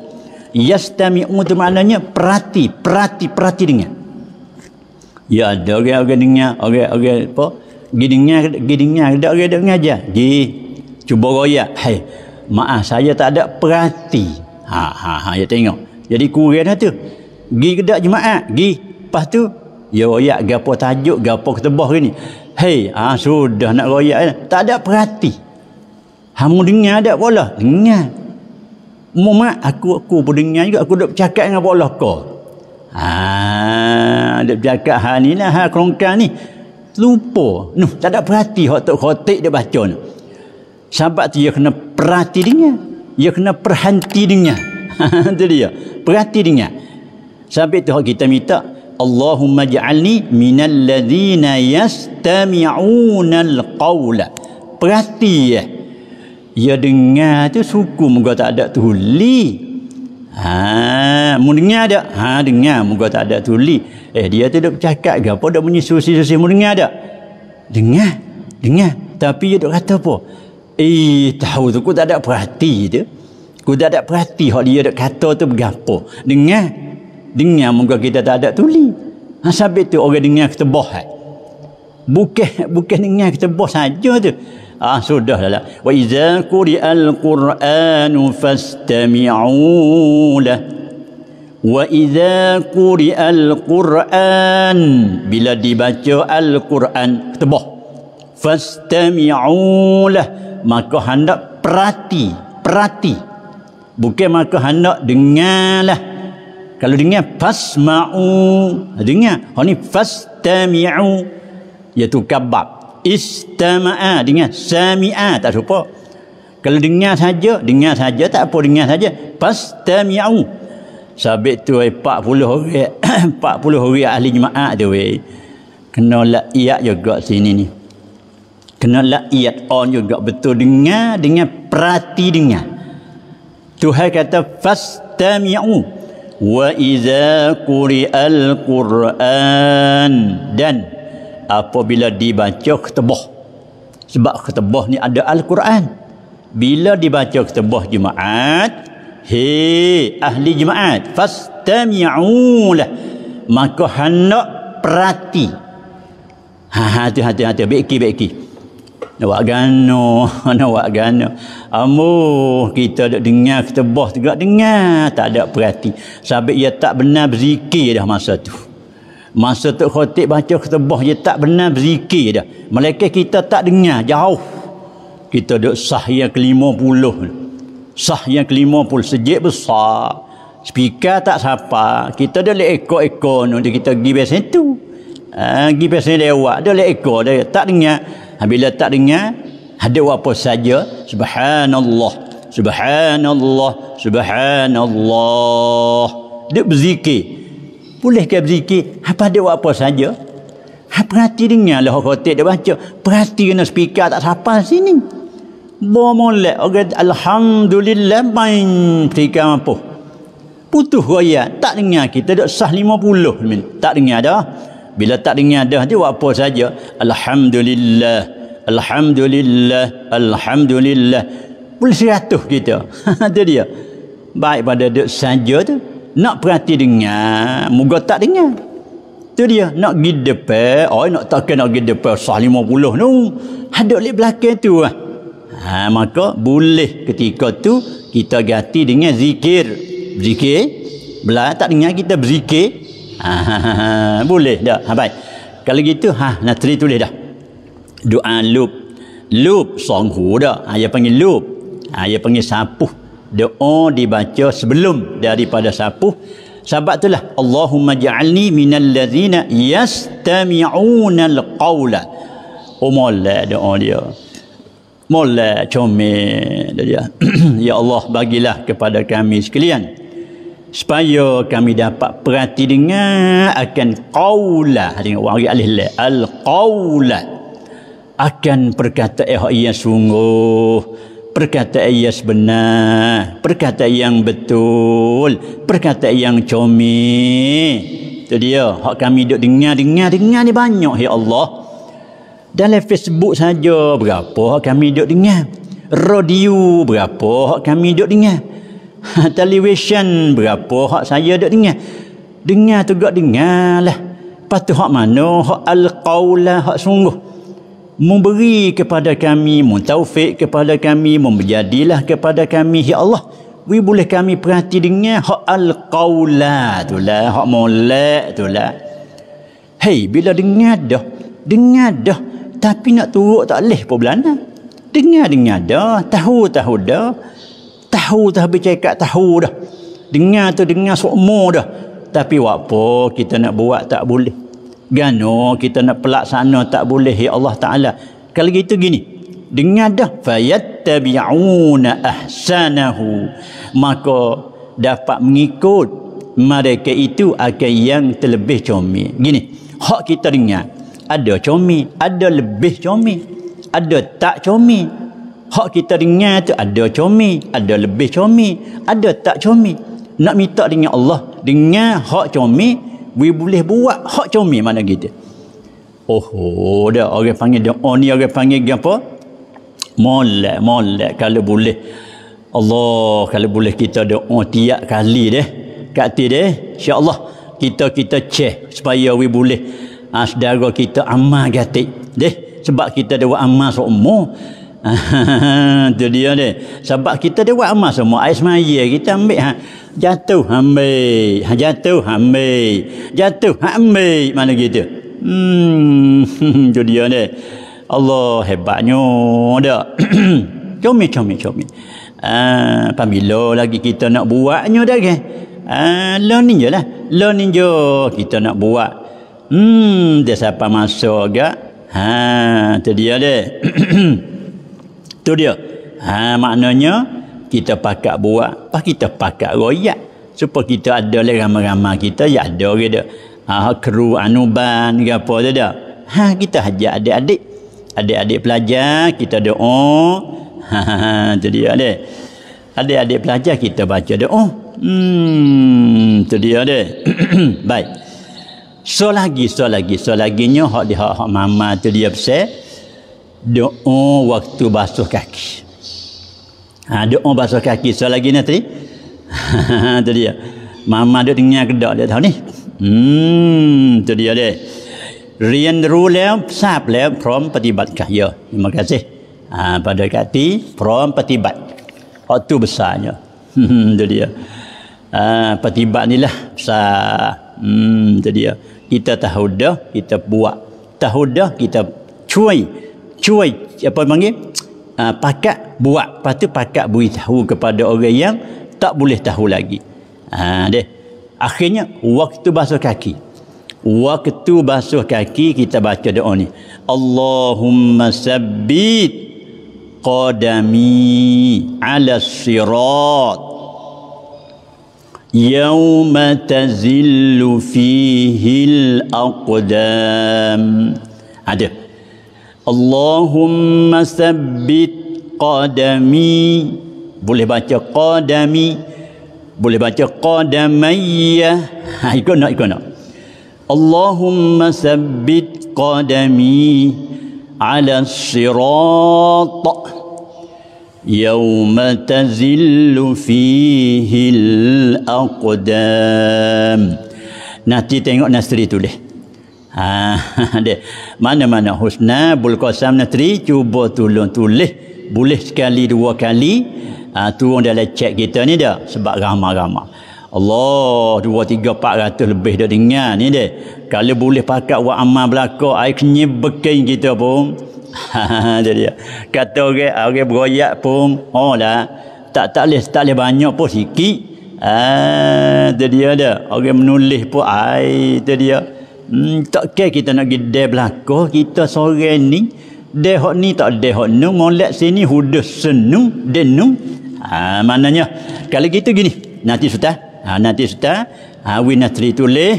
Yastami'una itu maknanya perhati, perhati, perhati dengar. Ya ada orang-orang dengar, orang-orang apa? Gidingnya, gidingnya, ada orang-orang dengar aja. gi cuba royak. Hai, maaf saya tak ada perhati. Ha, ha, ha, ya tengok. Jadi kurian tu. Gi ke kedak jemaat, gi. Lepas tu, ya royak gapo tajuk, gapo ketebah ke ni. Hei, ha, sudah nak royak. Eh. Tak ada perhati. Hamu dengar ada pula. Dengar. Mama, aku aku pun dengar juga. Aku duduk cakap dengan Allah kau. Ah, dia bercakap hal ni lah, hal kerongkang ni. Lupa. Nuh, tak ada perhati hak tok khotik dia baca ni. Sebab dia kena perhati dengar. Dia kena perhenti dengar. Itu dia. Perhati dengar. Sampai tu hak kita minta, Allahumma ja'alni minal ladhina yastami'una al-qawla. Perhati ya. Dia dengar tu suku moga tak ada tuli. Ha, mu dengar tak? Ha, dengar. Muka tak ada tuli. Eh, dia tu duk cakap ke apa? Duk bunyi susi-susi. Mu dengar tak? Dengar. Dengar. Tapi dia duk kata apa? Eh, tahu tu. Ku tak ada perhati dia. Ku tak ada perhati. Hak dia duk kata tu bergapa. Dengar. Dengar. Muka kita tak ada tuli. Ha, sabit tu orang dengar kita bohat. Bukan, bukan dengar kita bohat saja tu. Ah sudah lah. Wa idza quri'al qur'anu fastami'u la. Wa idza quri'al qur'an bila dibaca al-Quran tebah. Fastami'u la. Maka hendak perhati, perhati. Bukan maka hendak dengarlah. Kalau dengar fasma'u, dengar. Ha ni fastami'u iaitu kabab istama'a dengan sami'a tak serupa kalau dengar saja dengar saja tak apa dengar saja pastami'u sabit tu eh, ai 40 orang 40 orang ahli jemaah tu wei eh. kena laiat juga sini ni kena laiat on juga betul dengar dengan perhati dengar Tuhan kata fastami'u wa iza quri'al qur'an dan apabila dibaca ketebah sebab ketebah ni ada Al-Quran bila dibaca ketebah jemaat hei ahli jemaat fastami'ulah maka hendak perhati ha, hati hati hati baiki baiki nak gano nak gano amu kita dak dengar ketebah juga dengar tak ada perhati sebab ia tak benar berzikir dah masa tu Masa tu Khotib baca ketebah je tak benar berzikir dah. Malaikat kita tak dengar jauh. Kita duduk sah yang kelima puluh. Sah yang kelima puluh. Sejik besar. Speaker tak siapa. Kita dah ekor-ekor. Nanti kita pergi biasa itu. Ha, pergi uh, biasa lewat. Dah lihat ekor. Dia tak dengar. Bila tak dengar. Ada apa saja. Subhanallah. Subhanallah. Subhanallah. Dia berzikir boleh ke berzikir apa dia buat apa saja Ha perhati dengarlah orang khotib dia baca. Perhati kena speaker tak sapa sini. Bomolek orang alhamdulillah main tiga apa. Putus royat tak dengar kita dak sah 50 Tak dengar dah. Bila tak dengar dah dia buat apa saja. Alhamdulillah. Alhamdulillah. Alhamdulillah. Boleh seratus kita. Itu dia. Baik pada dak saja tu nak perhati dengar moga tak dengar tu dia nak pergi depan oi nak tak nak pergi depan sah lima puluh no. ada di belakang tu lah ha, maka boleh ketika tu kita gati dengan zikir zikir bila tak dengar kita berzikir ha, ha, ha, ha. boleh dah ha, baik kalau gitu ha nak tulis tulis dah doa lup lup songhu dah ha, dia panggil lup ha, dia panggil sapuh doa dibaca sebelum daripada sapu. sebab itulah Allahumma ja'alni minal ladhina yastami'una al-qawla oh mula doa dia mula comel dia ya Allah bagilah kepada kami sekalian supaya kami dapat perhati dengar akan qawla dengan wari alih al-qawla akan perkataan yang sungguh perkataan yang sebenar perkataan yang betul perkataan yang comel tu dia hak kami duk dengar dengar dengar ni banyak ya Allah dalam Facebook saja berapa hak kami duk dengar radio berapa hak kami duk dengar television berapa hak saya duk dengar dengar tu gak dengarlah patu hak mano, hak al-qaula hak sungguh memberi kepada kami, mentaufik kepada kami, menjadilah kepada kami. Ya Allah, we boleh kami perhati dengan hak al-qawla tu lah, hak mulak tu lah. Hei, bila dengar dah, dengar dah, tapi nak turut tak leh pun belana. Dengar-dengar dah, tahu-tahu dah, tahu dah bercakap tahu dah. Dengar tu dengar sokmo dah. Tapi apa kita nak buat tak boleh gano oh, kita nak pelaksana tak boleh ya Allah taala kalau gitu gini dengar dah fayattabi'una ahsanahu maka dapat mengikut mereka itu akan yang terlebih comel gini hak kita dengar ada comel ada lebih comel ada tak comel hak kita dengar tu ada comel ada lebih comel ada tak comel nak minta dengan Allah dengan hak comel we boleh buat hot cumi mana kita oh dah oh, orang panggil dia oni oh, ni orang panggil apa molek molek kalau boleh Allah kalau boleh kita doa oh, tiap kali deh kata deh insyaallah kita kita ceh supaya we boleh ha, saudara kita amal gatik deh sebab kita dewa amal seumur Itu dia ni. Sebab kita dia buat amal semua. Ais maya kita ambil. Ha? Jatuh ambil. Ha, jatuh ambil. Jatuh ambil. Mana gitu? Hmm. Itu dia ni. Allah hebatnya. Tak? comel, comel, comel. Ah, ha, pambilo lagi kita nak buatnya dah kan? Ha, ah, learning je lah. Learning je kita nak buat. Hmm, dia siapa masuk agak? Ha, itu dia ni. Tu dia. Ha, maknanya kita pakat buat, apa kita pakat royak. Supaya kita ada lagi ramai-ramai kita, ya ada ke dia. Ha, kru anuban ke apa tu dia. Ha, kita ajak adik-adik. Adik-adik pelajar, kita doa. Ha, ha, ha, tu dia dia. Adik-adik pelajar kita baca doa. Oh, hmm, tu dia dia. Baik. So lagi, so lagi, so laginya hak di hak mama tu dia besar doa waktu basuh kaki ha, doa basuh kaki so lagi ni tadi tu dia mama dia dengar kedak dia tahu ni hmm tu dia dia rian ru leo sap leo prom patibat kaya terima kasih ha, pada kati prom patibat waktu besarnya tu dia ha, patibat ni lah besar hmm tu dia kita tahu dah kita buat tahu dah kita cuai cuai apa panggil uh, pakat buat lepas tu pakat beri tahu kepada orang yang tak boleh tahu lagi ha, ah, deh. akhirnya waktu basuh kaki waktu basuh kaki kita baca doa ni Allahumma sabit qadami ala sirat يوم fihi al الأقدام هذا Allahumma sabbit qadami boleh baca qadami boleh baca qadamayya ha, ikut nak ikut nak Allahumma sabbit qadami ala sirat yawma tazillu fihi al-aqdam nanti tengok nasri tulis Ha de. Mana-mana husna bul qasam na cuba tolong tulis. Boleh sekali dua kali. Ha turun dalam chat kita ni dah sebab ramai-ramai. Allah dua tiga 3 400 lebih dah dengar ni dia. Kalau boleh pakat buat amal belaka air kenyebekin kita pun. dia kata orang okay, orang okay, beroyak pun oh dah tak tak leh tak leh banyak pun sikit. Ah dia ada orang okay, menulis pun air tu dia. Hmm, tak ke kita nak pergi dia belako kita sore ni dia hok ni tak dia hok nu molek sini hudus senung dia nu ha, maknanya kalau gitu gini nanti sudah ha, nanti sudah ha, wi natri tulis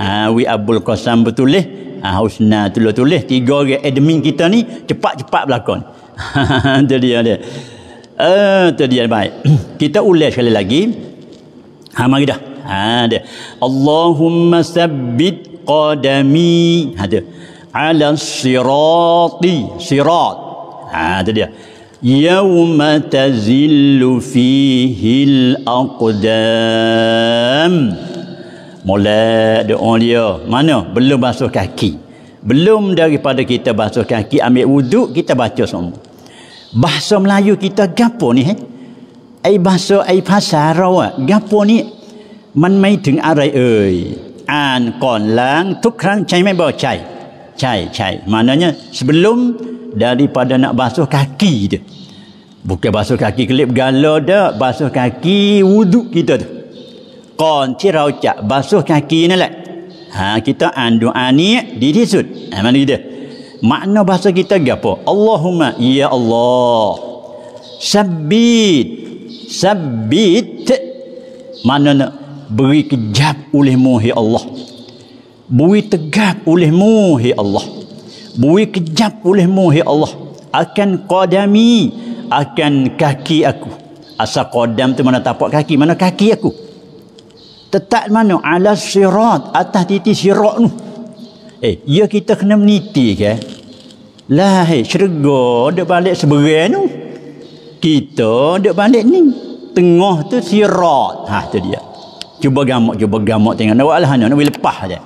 ha, wi abul qasam betulis ha, husna tulis tulis tiga orang admin kita ni cepat-cepat belakon itu dia dia ha, itu dia baik kita ulas sekali lagi ha, mari dah ha, dia. Allahumma sabbit qadami ha, ha, ada ala sirati sirat ha tu dia yauma tazillu fihi al aqdam mula doa dia mana belum basuh kaki belum daripada kita basuh kaki ambil wuduk kita baca semua bahasa Melayu kita gapo ni eh ai bahasa ai bahasa, awak gapo ni man mai teng arai oi ่านก่อนล้างทุกครั้งใช่ไหมบ่ใช่ใช่ใช่มานนี้ sebelum daripada nak basuh kaki dia bukan basuh kaki kelip galau basuh kaki wuduk kita tu kon ti rau basuh kaki ni ha, kita doa ni di disud ha, mana dia makna bahasa kita gapo Allahumma ya Allah sabbit sabbit mana nak beri kejap olehmu ya Allah beri tegap olehmu ya Allah beri kejap olehmu ya Allah akan qadami akan kaki aku asal qadam tu mana tapak kaki mana kaki aku tetap mana ala sirat atas titik sirat tu eh ya kita kena meniti ke lah eh syurga dia balik seberang tu kita dia balik ni tengah tu sirat ha tu dia cuba gamak cuba gamak tengok nak buatlah hanya nak boleh lepas saja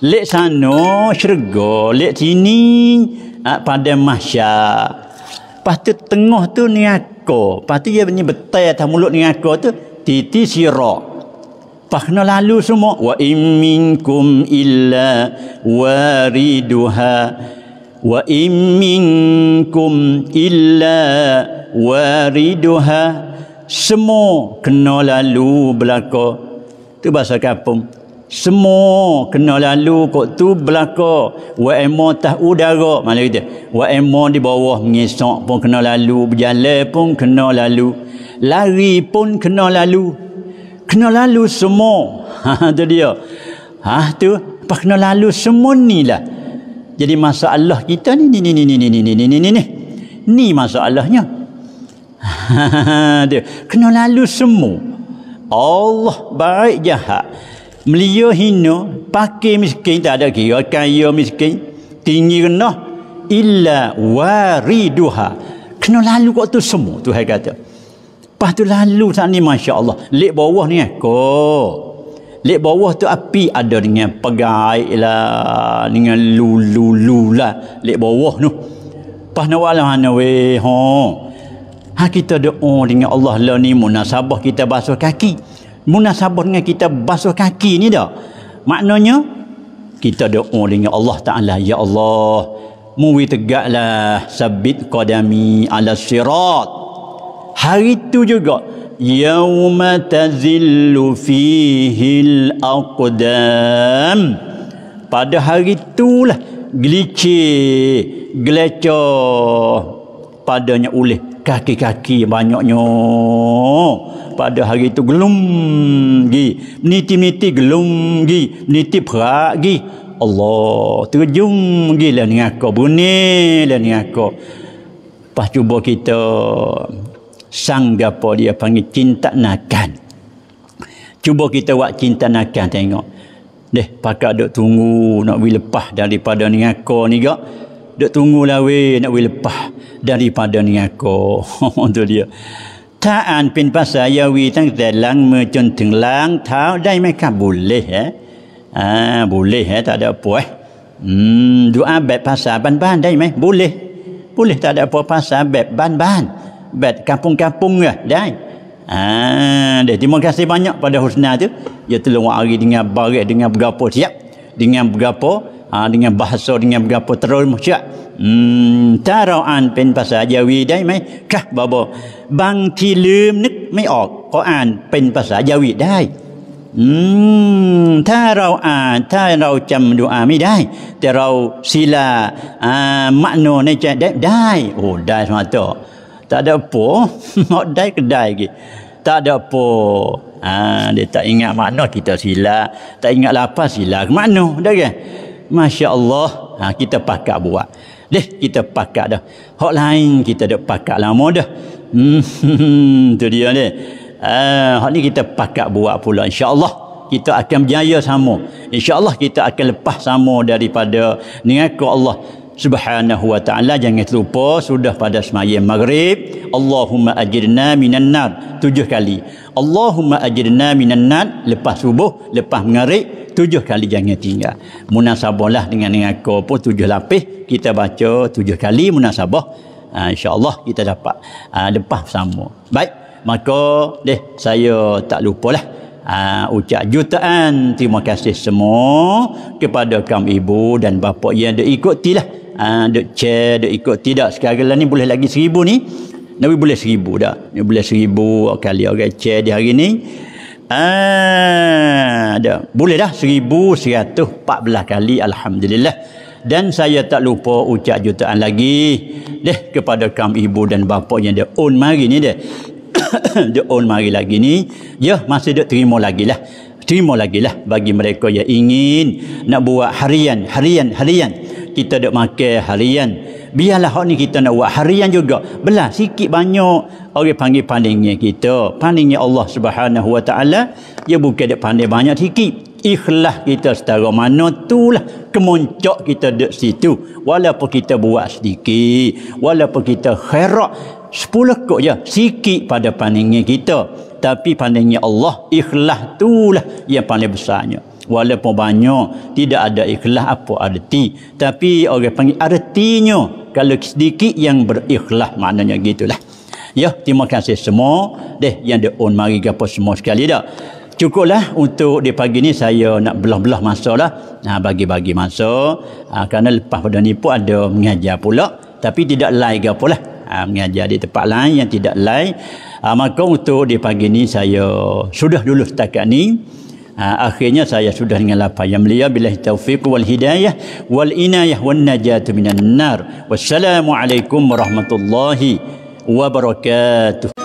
lek sano syurga lek sini ah, pada masya lepas tu tengah tu ni aku lepas tu dia ni betai atas mulut ni aku tu titi sirak Pahna lalu semua wa imminkum illa wariduha wa imminkum illa wariduha semua kena lalu belakang Tu bahasa kampung. Semua kena lalu kok tu belaka. Wa emo tah udara. Mana kita? Wa emo di bawah mengesok pun kena lalu. Berjalan pun kena lalu. Lari pun kena lalu. Kena lalu semua. Ha, tu dia. Ha, tu. Apa kena lalu semua ni lah. Jadi masalah kita ni ni ni ni ni ni ni ni ni ni ni ni. Ni masalahnya. Ha, tu. Kena lalu semua. Allah baik jahat. Melia hina, pakai miskin, tak ada kira kaya miskin. Tinggi kena, illa wariduha. Kena lalu kok tu semua, tu saya kata. Lepas tu lalu saat ni, Masya Allah. Lek bawah ni, kok. Lek bawah tu api ada dengan pegai lah, dengan lulu lulu lah, Lek bawah tu. Lepas nak buat lah, mana, weh, haa. Ha kita doa oh, dengan Allah la ni munasabah kita basuh kaki. Munasabah dengan kita basuh kaki ni dah. Maknanya kita doa oh, dengan Allah Taala ya Allah muwi tegaklah sabit qadami ala sirat. Hari tu juga yauma tazillu fihi al-aqdam. Pada hari itulah gelicir, gelecoh padanya oleh kaki-kaki banyaknya pada hari itu gelum gi meniti-meniti gelum gi meniti perak gi Allah terjung gi lah dengan aku bunyi lah dengan aku lepas cuba kita sang gapo dia panggil cinta nakan cuba kita buat cinta nakan tengok deh pakak duk tunggu nak pergi lepas daripada ni aku ni gak dak tunggu lah lawe nak we lepas daripada ni aku tu dia taan pin pasal ya we tang telang me tenglang, teng lang tau dai mai boleh eh ah boleh eh tak ada apa eh hmm doa bet pasal ban-ban dai mai boleh boleh tak ada apa pasal bet ban-ban bet kampung-kampung ya dai ah ha, dia terima kasih banyak pada husna tu dia ya, tolong hari dengan barat dengan berapa siap dengan berapa อาดิเงบาษาดิเงกับพุอตรอมชยะถ้าเราอ่านเป็นภาษาเยาวีได้ไหมครับบาบบางทีลืมนึกไม่ออกเก็อ่านเป็นภาษาเยาวีได้ถ้าเราอ่านถ้าเราจำดูอ่านไม่ได้แต่เราศิลามโนในใจได้ได้โอ้ได้มาตตาเดาโปมอได้ก็ได้กิตาเดาโปอ่าเดี๋ยวตาอิงะมโนที่ตาศิลาตาอิงะลาภาศิลามโนได้ไง Masya Allah. Ha, kita pakat buat. Deh, kita pakat dah. Hak lain kita dah pakat lama dah. Hmm, tu dia ni. Ha, hak ni kita pakat buat pula. Insya Allah kita akan berjaya sama. Insya Allah kita akan lepas sama daripada niat Allah subhanahu wa ta'ala jangan terlupa sudah pada semayang maghrib Allahumma ajirna minan nar tujuh kali Allahumma ajirna minan nar lepas subuh lepas mengarik tujuh kali jangan tinggal munasabahlah dengan dengan aku pun tujuh lapis kita baca tujuh kali munasabah ha, insyaAllah kita dapat ha, lepas sama baik maka deh saya tak lupalah Uh, ha, ucap jutaan terima kasih semua kepada kaum ibu dan bapa yang ada ikutilah Ah, duk chair, duk ikut tidak sekarang ni boleh lagi seribu ni Nabi boleh seribu dah ni boleh seribu kali orang chair di hari ni ah, dah. boleh dah seribu seratus empat belah kali Alhamdulillah dan saya tak lupa ucap jutaan lagi deh kepada kaum ibu dan bapa yang dia own mari ni dia dia own mari lagi ni ya masih dia terima lagi lah terima lagi lah bagi mereka yang ingin nak buat harian harian, harian kita dak makan harian biarlah hak ni kita nak buat harian juga belah sikit banyak orang okay, panggil pandingnya kita pandingnya Allah Subhanahu wa taala dia bukan dak pandai banyak sikit ikhlas kita setara mana itulah kemuncak kita di situ walaupun kita buat sedikit walaupun kita khairat sepuluh kok je sikit pada pandingnya kita tapi pandingnya Allah ikhlas itulah yang paling besarnya walaupun banyak tidak ada ikhlas apa arti tapi orang panggil artinya kalau sedikit yang berikhlas maknanya gitulah ya terima kasih semua deh yang di on mari gapo semua sekali dah cukuplah untuk di pagi ni saya nak belah-belah masa lah nah, ha, bagi-bagi masa ha, kerana lepas pada ni pun ada mengajar pula tapi tidak lain gapo lah ha, mengajar di tempat lain yang tidak lain ha, maka untuk di pagi ni saya sudah dulu setakat ni Ha, akhirnya saya sudah dengan lapar. Yang mulia billahi taufiq wal hidayah wal inayah wan Najat minan nar. Wassalamualaikum warahmatullahi wabarakatuh.